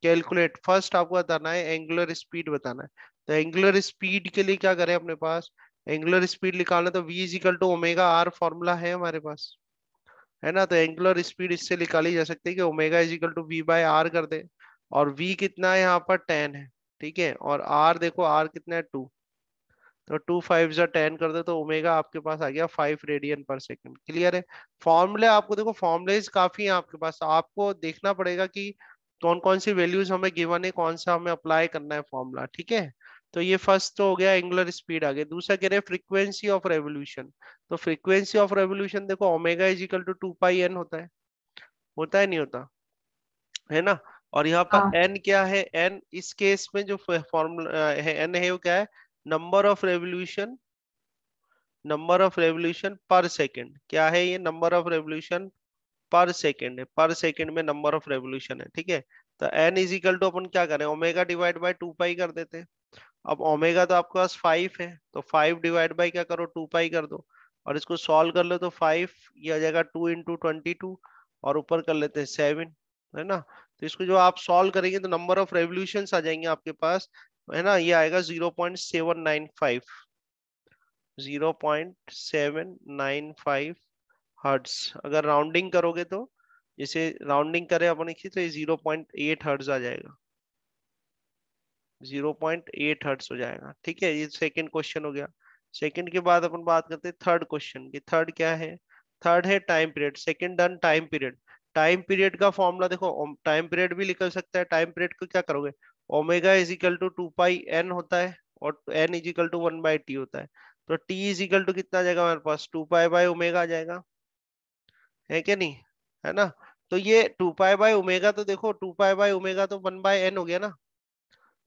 कैलकुलेट फर्स्ट आपको बताना है एंगुलर स्पीड बताना है तो एंगुलर स्पीड के लिए क्या करें अपने पास एंगुलर स्पीड निकालना तो V is equal to omega R formula है हमारे पास है ना तो एंगुलर स्पीड इससे निकाली जा सकती है कि omega is equal to V by R कर दे और वी कितना है यहाँ पर टेन है ठीक है और आर देखो आर कितना है टू तो टू फाइव जो टेन कर दो तो ओमेगा आपके पास आ गया five radian per second clear है फॉर्मूले आपको देखो फॉर्मुलेज काफी हैं आपके पास आपको देखना पड़ेगा कि कौन कौन सी वैल्यूज हमें गिवन है कौन सा हमें अप्लाई करना है फॉर्मूला ठीक है तो ये फर्स्ट तो हो गया एंगुलर स्पीड आ गया दूसरा कह रहे हैं फ्रीक्वेंसी ऑफ रेवोल्यूशन तो फ्रीक्वेंसी ऑफ रेवोल्यूशन देखो omega is equal to two pi N होता है होता है नहीं होता है ना और यहाँ पर एन हाँ। क्या है एन इस केस में जो फॉर्मूला है एन है वो क्या है number of revolution number of revolution per second क्या है ये number of revolution per second है पर सेकेंड में नंबर ऑफ रेवल्यूशन है ठीक है तो एन इज इक्वल टू अपन क्या करें omega divide by two pi कर देते हैं अब ओमेगा तो आपके पास फाइव है तो फाइव डिवाइड बाई क्या करो टू पाई कर दो और इसको सॉल्व कर लो तो फाइव ये आ जाएगा टू इंटू ट्वेंटी टू और ऊपर कर लेते हैं सेवन है ना तो इसको जो आप सॉल्व करेंगे तो नंबर ऑफ रेवल्यूशन आ जाएंगे आपके पास है ना ये आएगा zero point seven nine five zero point seven nine five hertz अगर राउंडिंग करोगे तो जैसे राउंडिंग करें अपन एक तो ये जीरो पॉइंट एट हर्ट्स आ जाएगा जीरो पॉइंट एट हर्ट्स हो जाएगा ठीक है ये सेकेंड क्वेश्चन हो गया सेकेंड के बाद अपन बात करते हैं थर्ड क्वेश्चन की थर्ड क्या है थर्ड है time period second done time period time period का फॉर्मूला देखो टाइम पीरियड भी निकल सकता है टाइम पीरियड को क्या करोगे omega is equal to two pi N होता है और N is equal to one by T होता है तो टी इज इक्वल टू कितना जाएगा हमारे पास टू पाई बाई ओमेगा आ जाएगा है क्या नहीं है ना तो ये टू पाई बाई ओमेगा तो देखो टू पाई बाई ओमेगा तो वन बाय एन हो गया ना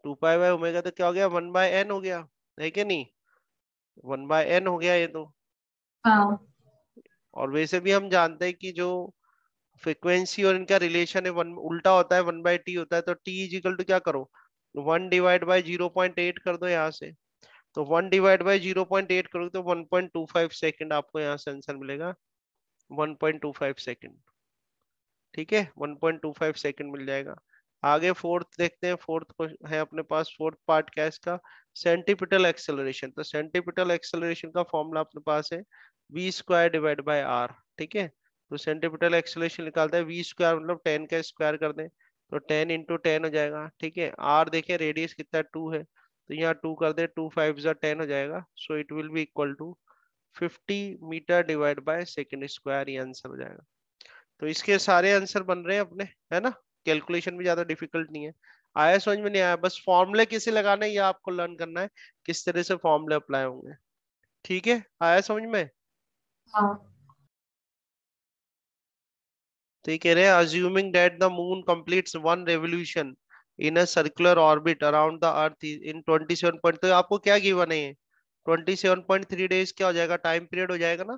टू पाई बाई ओमेगा तो क्या हो गया वन बाय एन हो गया है क्या नहीं वन बाय एन हो गया ये तो हाँ। और वैसे भी हम जानते हैं कि जो फ्रिक्वेंसी और इनका रिलेशन है वन उल्टा होता है वन बाई टी होता है तो टी इजिकल टू क्या करो one divide by zero point eight कर दो यहाँ से तो one divide by zero point eight करोगे तो one point two five second आपको यहाँ से आंसर मिलेगा one point two five second ठीक है one point two five second मिल जाएगा आगे फोर्थ देखते हैं फोर्थ है अपने पास फोर्थ पार्ट क्या है इसका सेंटीपिटल एक्सेलरेशन तो सेंटीपिटल एक्सेलरेशन का फॉर्मूला अपने पास है V square divide by R ठीक है तो सेंट्रीपिटल एक्सलेशन निकालते हैं वी स्क्वायर मतलब टेन का स्क्वायर कर दें तो टेन इंटू टेन हो जाएगा ठीक है आर देखें रेडियस कितना टू है तो यहाँ टू कर दे टू फाइव जो टेन हो जाएगा so it will be equal to fifty metre divide by second square ये आंसर हो जाएगा तो इसके सारे आंसर बन रहे हैं अपने है ना कैलकुलेशन भी ज्यादा डिफिकल्ट नहीं है आया समझ में नहीं आया बस फॉर्मूले किसे लगाने ये आपको लर्न करना है किस तरह से फॉर्मूले अप्लाई होंगे ठीक है आया समझ में हाँ। तो ये कह रहे हैं assuming that the moon complete one revolution in a circular orbit around the earth in 27 point तो आपको क्या की बने twenty seven point three days क्या हो जाएगा टाइम पीरियड हो जाएगा ना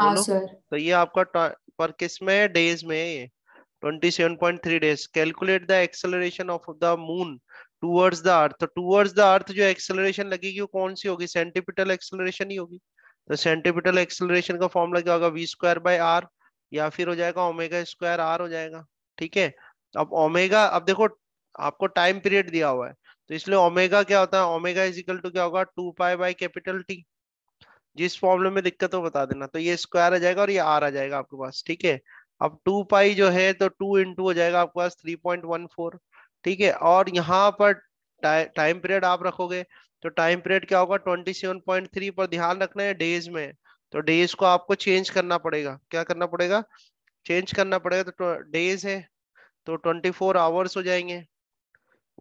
हाँ सर तो ये आपका पर किस में डेज में ये 27.3 days calculate the acceleration of the moon towards the earth तो टूवर्ड्स द अर्थ जो एक्सेलरेशन लगेगी वो कौन सी होगी सेंटिपिटल एक्सेलरेशन ही होगी तो सेंटिपिटल एक्सेलरेशन का फॉर्मूला क्या होगा वी स्क्वायर बाय आर या फिर हो जाएगा ओमेगा स्क्वायर आर हो जाएगा ठीक है अब ओमेगा अब देखो आपको टाइम पीरियड दिया हुआ है तो इसलिए ओमेगा क्या होता है ओमेगा इजिकल टू क्या होगा two pi by capital T जिस प्रॉब्लम में दिक्कत हो बता देना तो ये स्क्वायर आ जाएगा और ये आर आ जाएगा आपके पास ठीक है अब टू पाई जो है तो टू इंटू हो जाएगा आपके पास थ्री पॉइंट वन फोर ठीक है और यहाँ पर टाइम पीरियड आप रखोगे तो टाइम पीरियड क्या होगा ट्वेंटी सेवन पॉइंट थ्री पर ध्यान रखना है डेज में तो डेज को आपको चेंज करना पड़ेगा क्या करना पड़ेगा चेंज करना पड़ेगा तो डेज है तो ट्वेंटी फोर आवर्स हो जाएंगे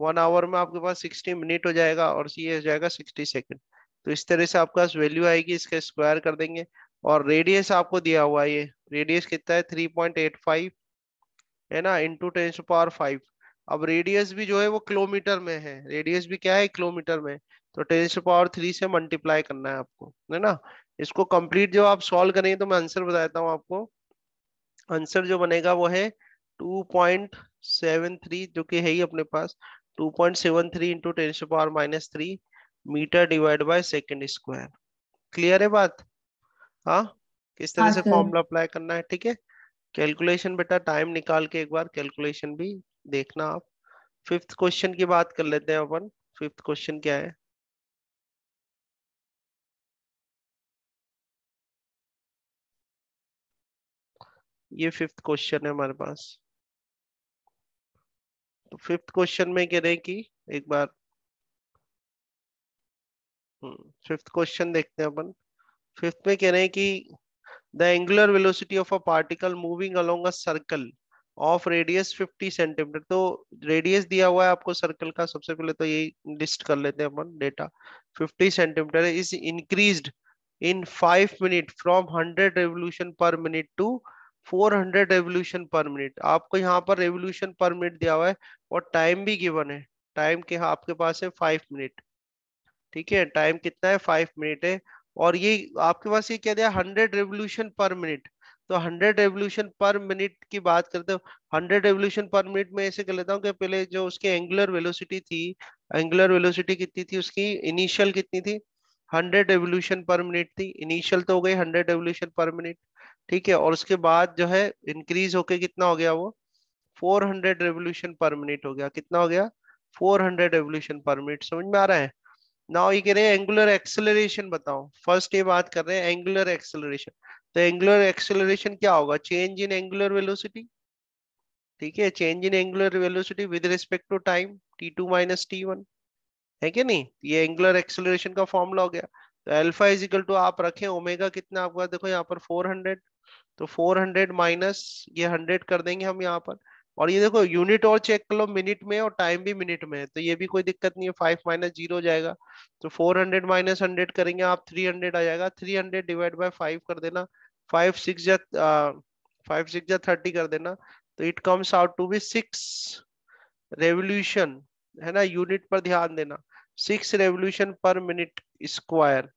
वन आवर में आपके पास सिक्सटी मिनट हो जाएगा और सी हो जाएगा सिक्सटी सेकेंड तो इस तरह से आपका वैल्यू आएगी इसका स्क्वायर कर देंगे और रेडियस आपको दिया हुआ है ये रेडियस कितना है थ्री पॉइंट एट फाइव है ना into ten to power five अब रेडियस भी जो है वो किलोमीटर में है रेडियस भी क्या है किलोमीटर में तो टेन टू पावर थ्री से मल्टीप्लाई करना है आपको है ना इसको कंप्लीट जो आप सॉल्व करेंगे तो मैं आंसर बताता देता हूँ आपको आंसर जो बनेगा वो है 2.73 जो कि है ही अपने पास 2.73 point seven three into ten power minus three metre divide by second square clear है बात हाँ किस तरह हाँ, से फॉर्मूला अप्लाई करना है ठीक है कैलकुलेशन बेटा टाइम निकाल के एक बार कैलकुलेशन भी देखना आप फिफ्थ क्वेश्चन की बात कर लेते हैं अपन फिफ्थ क्वेश्चन क्या है ये फिफ्थ क्वेश्चन है हमारे पास तो फिफ्थ क्वेश्चन में कह रहे हैं कि एक बार फिफ्थ हम्म, क्वेश्चन देखते हैं अपन फिफ्थ में कह रहे हैं कि the angular velocity of a particle moving along a circle of radius 50 centimetre तो रेडियस दिया हुआ है आपको सर्कल का सबसे पहले तो यही लिस्ट कर लेते हैं अपन data 50 centimetre is increased in five minute from 100 revolution per minute to 400 revolution per minute आपको यहाँ पर रेवोल्यूशन पर मिनट दिया हुआ है और टाइम भी गिवन है टाइम के आपके पास है फाइव मिनट ठीक है टाइम कितना है फाइव मिनट है और ये आपके पास ये क्या दिया हंड्रेड रेवोल्यूशन पर मिनट तो हंड्रेड रेवोल्यूशन पर मिनट की बात करते हो हंड्रेड रेवोल्यूशन पर मिनट में ऐसे कर लेता हूँ कि पहले जो उसकी एंगुलर वेलोसिटी थी एंगुलर वेलोसिटी कितनी थी उसकी इनिशियल कितनी थी हंड्रेड रेवोल्यूशन पर मिनट थी इनिशियल तो हो गई हंड्रेड रेवोल्यूशन पर मिनट ठीक है और उसके बाद जो है इंक्रीज होके कितना हो गया वो 400 रेवोल्यूशन पर मिनट हो गया कितना हो गया 400 रेवोल्यूशन पर मिनट समझ में आ रहा है नाउ ये कह रहे हैं एंगुलर एक्सेलरेशन बताओ फर्स्ट ये बात कर रहे हैं एंगुलर एक्सेलरेशन तो एंगुलर एक्सेलरेशन क्या होगा चेंज इन एंगुलर वेलोसिटी ठीक है change in angular velocity with respect to time T two minus T one है कि नहीं ये एंगुलर एक्सेलरेशन का फॉर्मूला हो गया तो अल्फा इज इक्वल टू आप रखें ओमेगा कितना आपका देखो यहाँ पर 400 तो 400 माइनस ये 100 कर देंगे हम यहाँ पर और ये देखो यूनिट और चेक कर लो मिनट में और टाइम भी मिनट में है तो ये भी कोई दिक्कत नहीं है फाइव माइनस जीरो जाएगा तो फोर हंड्रेड माइनस हंड्रेड करेंगे आप थ्री हंड्रेड आ जाएगा three hundred divide by five कर देना फाइव सिक्स या फाइव सिक्स या थर्टी कर देना तो it comes out to be six revolution है ना यूनिट पर ध्यान देना six revolution per minute square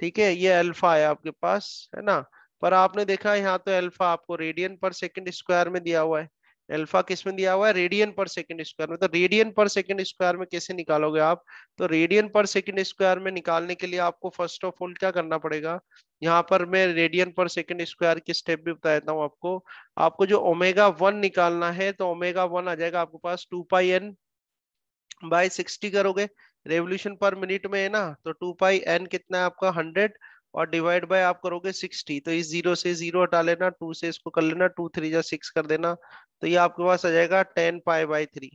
ठीक है ये अल्फा है आपके पास है ना पर आपने देखा यहाँ तो अल्फा आपको रेडियन पर सेकंड स्क्वायर में दिया हुआ है अल्फा किस में दिया हुआ है रेडियन पर सेकंड स्क्वायर में तो रेडियन पर सेकंड स्क्वायर में कैसे निकालोगे आप तो रेडियन पर सेकंड स्क्वायर में निकालने के लिए आपको फर्स्ट ऑफ ऑल क्या करना पड़ेगा यहाँ पर मैं रेडियन पर सेकंड स्क्वायर के स्टेप भी बता देता हूँ आपको आपको जो ओमेगा वन निकालना है तो ओमेगा वन आ जाएगा आपके पास two pi N by sixty करोगे रेवोल्यूशन पर मिनट में है ना तो टू पाई एन कितना है आपका हंड्रेड और डिवाइड बाय आप करोगे सिक्सटी तो इस जीरो से जीरो हटा लेना टू से इसको कर लेना टू थ्री या सिक्स कर देना तो ये आपके पास आ जाएगा टेन पाई बाई थ्री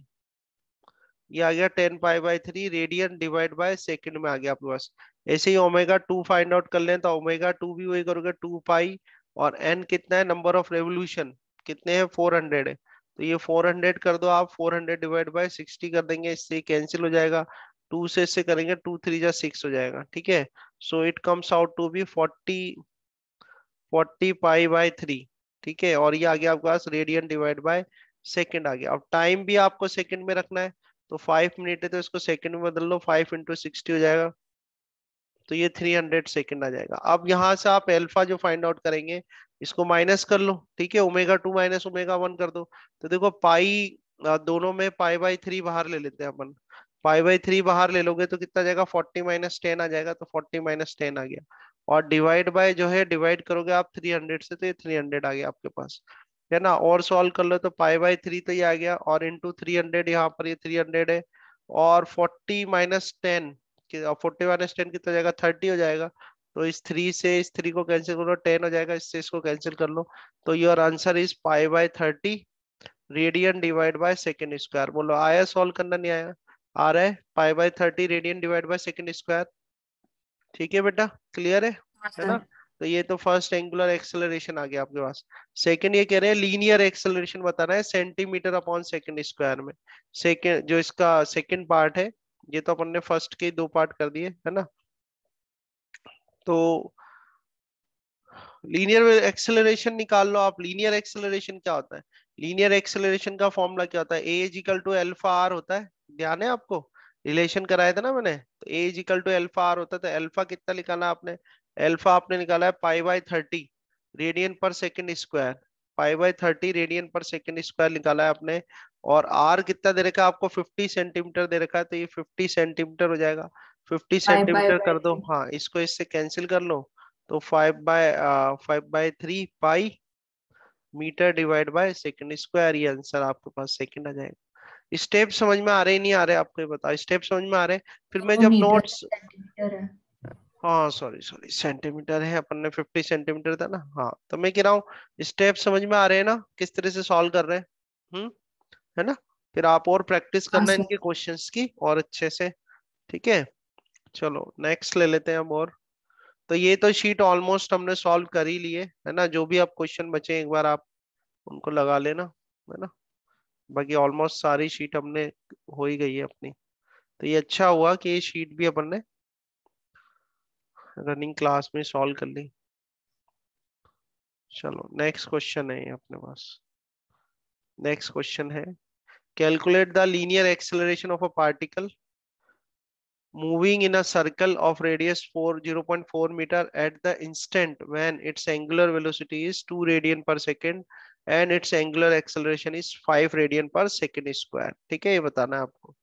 ये आ गया ten pi by three radian divide by second में आ गया आपके पास ऐसे ही ओमेगा टू फाइंड आउट कर लें तो ओमेगा टू भी वही करोगे टू पाई और एन कितना है नंबर ऑफ रेवोल्यूशन कितने हैं फोर हंड्रेड है तो ये फोर हंड्रेड कर दो आप four hundred divide by sixty कर देंगे इससे कैंसिल हो जाएगा टू से से करेंगे टू थ्री जा सिक्स हो जाएगा ठीक है so it comes out to be forty forty pi by three ठीक है और ये आ गया आपके पास रेडियन डिवाइड बाय सेकेंड आ गया अब टाइम भी आपको सेकेंड में रखना है तो फाइव मिनट है तो इसको सेकेंड में बदल लो फाइव इंटू सिक्सटी हो जाएगा तो ये थ्री हंड्रेड सेकेंड आ जाएगा अब यहाँ से आप एल्फा जो फाइंड आउट करेंगे इसको माइनस कर लो ठीक है omega two minus omega one कर दो तो देखो पाई दोनों में पाई बाई थ्री बाहर ले लेते हैं अपन पाई बाई थ्री बाहर ले लोगे तो कितना जाएगा फोर्टी माइनस टेन आ जाएगा तो फोर्टी माइनस टेन आ गया और डिवाइड बाय जो है डिवाइड करोगे आप थ्री हंड्रेड से तो ये थ्री हंड्रेड आ गया आपके पास है ना और सॉल्व कर लो तो पाई बाई थ्री तो ये आ गया और इंटू थ्री हंड्रेड यहाँ पर ये थ्री हंड्रेड है और forty minus ten forty minus ten कितना जाएगा थर्टी हो जाएगा तो इस थ्री से इस थ्री को कैंसिल कर लो टेन हो जाएगा इससे इसको कैंसिल कर लो तो your answer is pi by thirty radian divide by second square बोलो आया सॉल्व करना नहीं आया आ रहा है pi by thirty radian divide by second square ठीक है बेटा क्लियर है हाँ है ना तो ये तो फर्स्ट एंगुलर एक्सेलरेशन आ गया आपके पास सेकंड ये कह रहे हैं लीनियर एक्सेलरेशन बताना है सेंटीमीटर अपॉन सेकंड स्क्वायर में सेकंड जो इसका सेकंड पार्ट है ये तो अपन ने फर्स्ट के दो पार्ट कर दिए है ना तो लीनियर एक्सेलरेशन निकाल लो आप लीनियर एक्सेलरेशन क्या होता है लीनियर एक्सेलरेशन का फॉर्मूला क्या होता है A is equal to alpha R होता है ध्यान है आपको रिलेशन कराया था ना मैंने तो A is equal to alpha R होता था एल्फा तो कितना निकाला आपने एल्फा आपने निकाला है pi by thirty radian per second square pi by thirty radian per second square निकाला है आपने और आर कितना दे रखा है आपको फिफ्टी सेंटीमीटर दे रखा है तो ये फिफ्टी सेंटीमीटर हो जाएगा फिफ्टी सेंटीमीटर कर दो हाँ इसको इससे कैंसिल कर लो तो five by five by three pi metre divide by second square ये आंसर आपके पास सेकेंड आ जाएगा स्टेप समझ में आ रहे नहीं आ रहे आपको बताओ स्टेप समझ में आ रहे फिर मैं तो जब नोट्स हाँ सॉरी सॉरी सेंटीमीटर है अपन ने फिफ्टी सेंटीमीटर था ना हाँ तो मैं कह रहा हूँ स्टेप समझ में आ रहे हैं ना किस तरह से सॉल्व कर रहे हैं हम्म है ना फिर आप और प्रैक्टिस करना हाँ, इनके क्वेश्चन की और अच्छे से ठीक है चलो नेक्स्ट ले लेते हैं हम और तो ये तो शीट ऑलमोस्ट हमने सॉल्व कर ही लिए है ना जो भी आप क्वेश्चन बचे एक बार आप उनको लगा लेना है ना बाकी ऑलमोस्ट सारी शीट हमने हो ही गई है अपनी तो ये अच्छा हुआ कि ये शीट भी अपन ने रनिंग क्लास में सॉल्व कर ली चलो नेक्स्ट क्वेश्चन है ये अपने पास नेक्स्ट क्वेश्चन है calculate the linear acceleration of a particle moving in a circle of radius 4 0.4 metre at the instant when its angular velocity is 2 radian per second and its angular acceleration is five radian per second square ठीक है ये बताना है आपको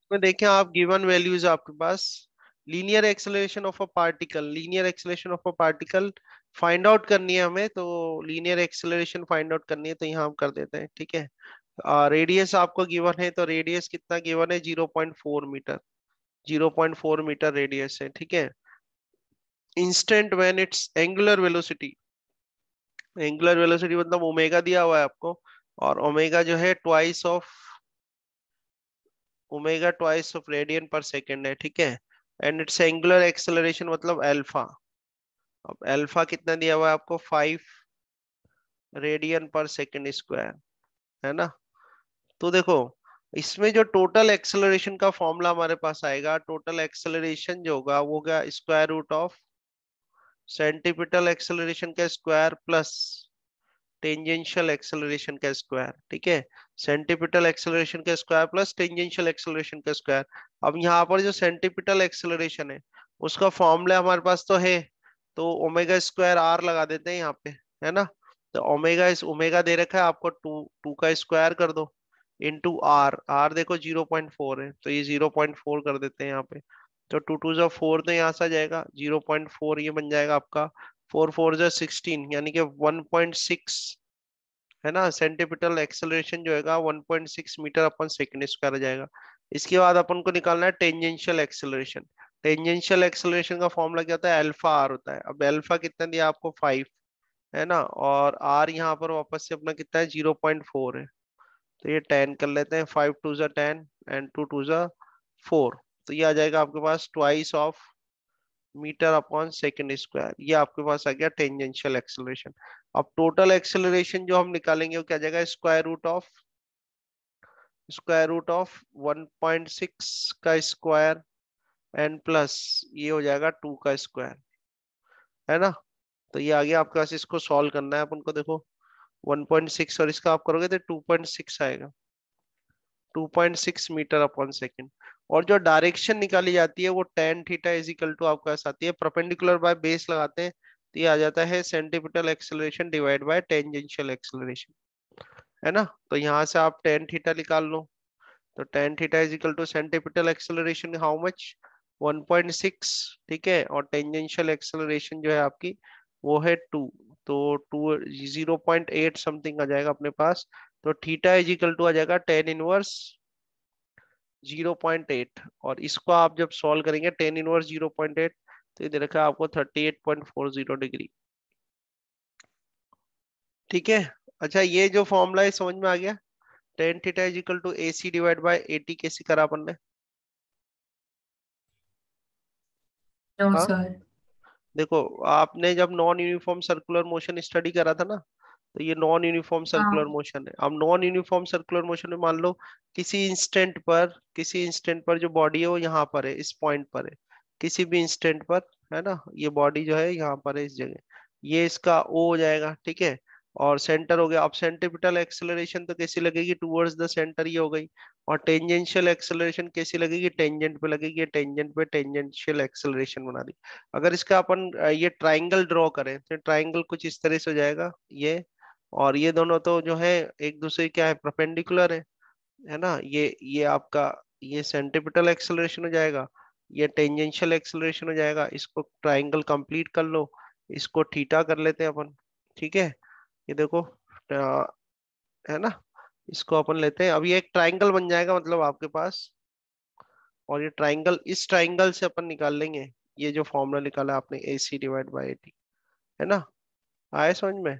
इसमें देखें आप given values आपके पास linear acceleration of a particle linear acceleration of a particle find out करनी है हमें तो लीनियर एक्सलेशन फाइंड आउट करनी है तो यहाँ हम कर देते हैं ठीक है रेडियस uh, आपको गिवन है तो रेडियस कितना गिवन है 0.4 मीटर 0.4 मीटर रेडियस है ठीक है instant when its angular velocity angular velocity मतलब ओमेगा दिया हुआ है आपको और ओमेगा जो है twice of omega twice of radian per second है ठीक है एंड इट्स एंगुलर एक्सेलरेशन मतलब एल्फा अब एल्फा कितना दिया हुआ है आपको five radian per second square है ना तो देखो इसमें जो टोटल एक्सेलरेशन का फॉर्मूला हमारे पास आएगा टोटल एक्सेलरेशन जो होगा वो होगा square root of centripetal acceleration का स्क्वायर प्लस टेंजेंशियल एक्सेलरेशन का स्क्वायर ठीक है सेंटिपिटल एक्सेलरेशन का स्क्वायर प्लस टेंजेंशियल एक्सेलरेशन का स्क्वायर अब यहाँ पर जो सेंटिपिटल एक्सेलरेशन है उसका फॉर्मूला हमारे पास तो है तो ओमेगा स्क्वायर आर लगा देते हैं यहाँ पे है ना तो ओमेगा इस ओमेगा दे रखा है आपको टू टू का स्क्वायर कर दो इंटू आर आर देखो जीरो पॉइंट फोर है तो ये जीरो पॉइंट फोर कर देते हैं यहाँ पे तो टू टू जो फोर तो यहाँ से आ जाएगा जीरो पॉइंट फोर ये बन जाएगा आपका फोर फोर जो सिक्सटीन यानी कि वन पॉइंट सिक्स है ना सेंटीपिटल एक्सेलरेशन जो है वन पॉइंट सिक्स मीटर अपन सेकेंड स्क्वायर आ जाएगा इसके बाद अपन को निकालना है टेंजेंशियल एक्सेलरेशन टेंजेंशियल एक्सेलरेशन का फॉर्मूला क्या होता है एल्फा आर होता है अब एल्फा कितना दिया आपको फाइव है ना और आर यहाँ पर वापस से अपना कितना है जीरो पॉइंट फोर है तो ये टेन कर लेते हैं फाइव टू जो टेन एंड टू टू जो फोर तो ये आ जाएगा आपके पास twice of metre upon second square ये आपके पास आ गया टेंजेंशियल एक्सेलरेशन अब टोटल एक्सेलरेशन जो हम निकालेंगे वो क्या जाएगा square root of square root of 1.6 का स्क्वायर एंड प्लस ये हो जाएगा टू का स्क्वायर है ना तो ये आ गया आपके पास इसको सॉल्व करना है अपन को देखो 1.6 और इसका आप करोगे तो 2.6 आएगा 2.6 मीटर अपॉन सेकेंड और जो डायरेक्शन निकाली जाती है वो tan theta is equal to आपके पास आती है परपेंडिकुलर बाय बेस लगाते हैं तो ये आ जाता है centripetal acceleration divide by tangential acceleration है ना तो यहाँ से आप टेन थीटा निकाल लो तो tan theta is equal to centripetal acceleration how much 1.6 ठीक है और टेंजेंशियल एक्सेलरेशन जो है आपकी वो है टू तो two zero point eight something आ जाएगा अपने पास तो थीटा इज इक्वल टू आ जाएगा tan inverse zero point eight और इसको आप जब सॉल्व करेंगे tan inverse zero point eight तो ये देखा आपको thirty eight point four zero degree ठीक है अच्छा ये जो फॉर्मूला है समझ में आ गया tan theta is equal to A C divide by A T C करा अपन ने हाँ? देखो आपने जब non uniform circular motion study करा था ना तो ये नॉन यूनिफॉर्म सर्कुलर मोशन है अब नॉन यूनिफॉर्म सर्कुलर मोशन में मान लो किसी इंस्टेंट पर किसी इंस्टेंट पर जो बॉडी है वो यहाँ पर है इस पॉइंट पर है किसी भी इंस्टेंट पर है ना ये बॉडी जो है यहाँ पर है इस जगह ये इसका ओ हो जाएगा ठीक है और सेंटर हो गया अब सेंटिपिटल एक्सेलरेशन तो कैसी लगेगी टूवर्ड्स द सेंटर ये हो गई और टेंजेंशियल एक्सेलरेशन कैसी लगेगी टेंजेंट पे लगेगी टेंजेंट पे टेंजेंशियल एक्सेलरेशन बना दी अगर इसका अपन ये ट्राइंगल ड्रॉ करें तो ट्राइंगल कुछ इस तरह से हो जाएगा ये और ये दोनों तो जो है एक दूसरे क्या है परपेंडिकुलर है है ना ये ये आपका ये सेंटिपिटल एक्सलरेशन हो जाएगा ये टेंजेंशियल एक्सेलरेशन हो जाएगा इसको ट्राइंगल कंप्लीट कर लो इसको ठीटा कर लेते हैं अपन ठीक है ये देखो है ना इसको अपन लेते हैं अब ये एक ट्राइंगल बन जाएगा मतलब आपके पास और ये ट्राइंगल इस ट्राइंगल से अपन निकाल लेंगे ये जो फॉर्मूला निकाला आपने A C divide by A T है ना आए समझ में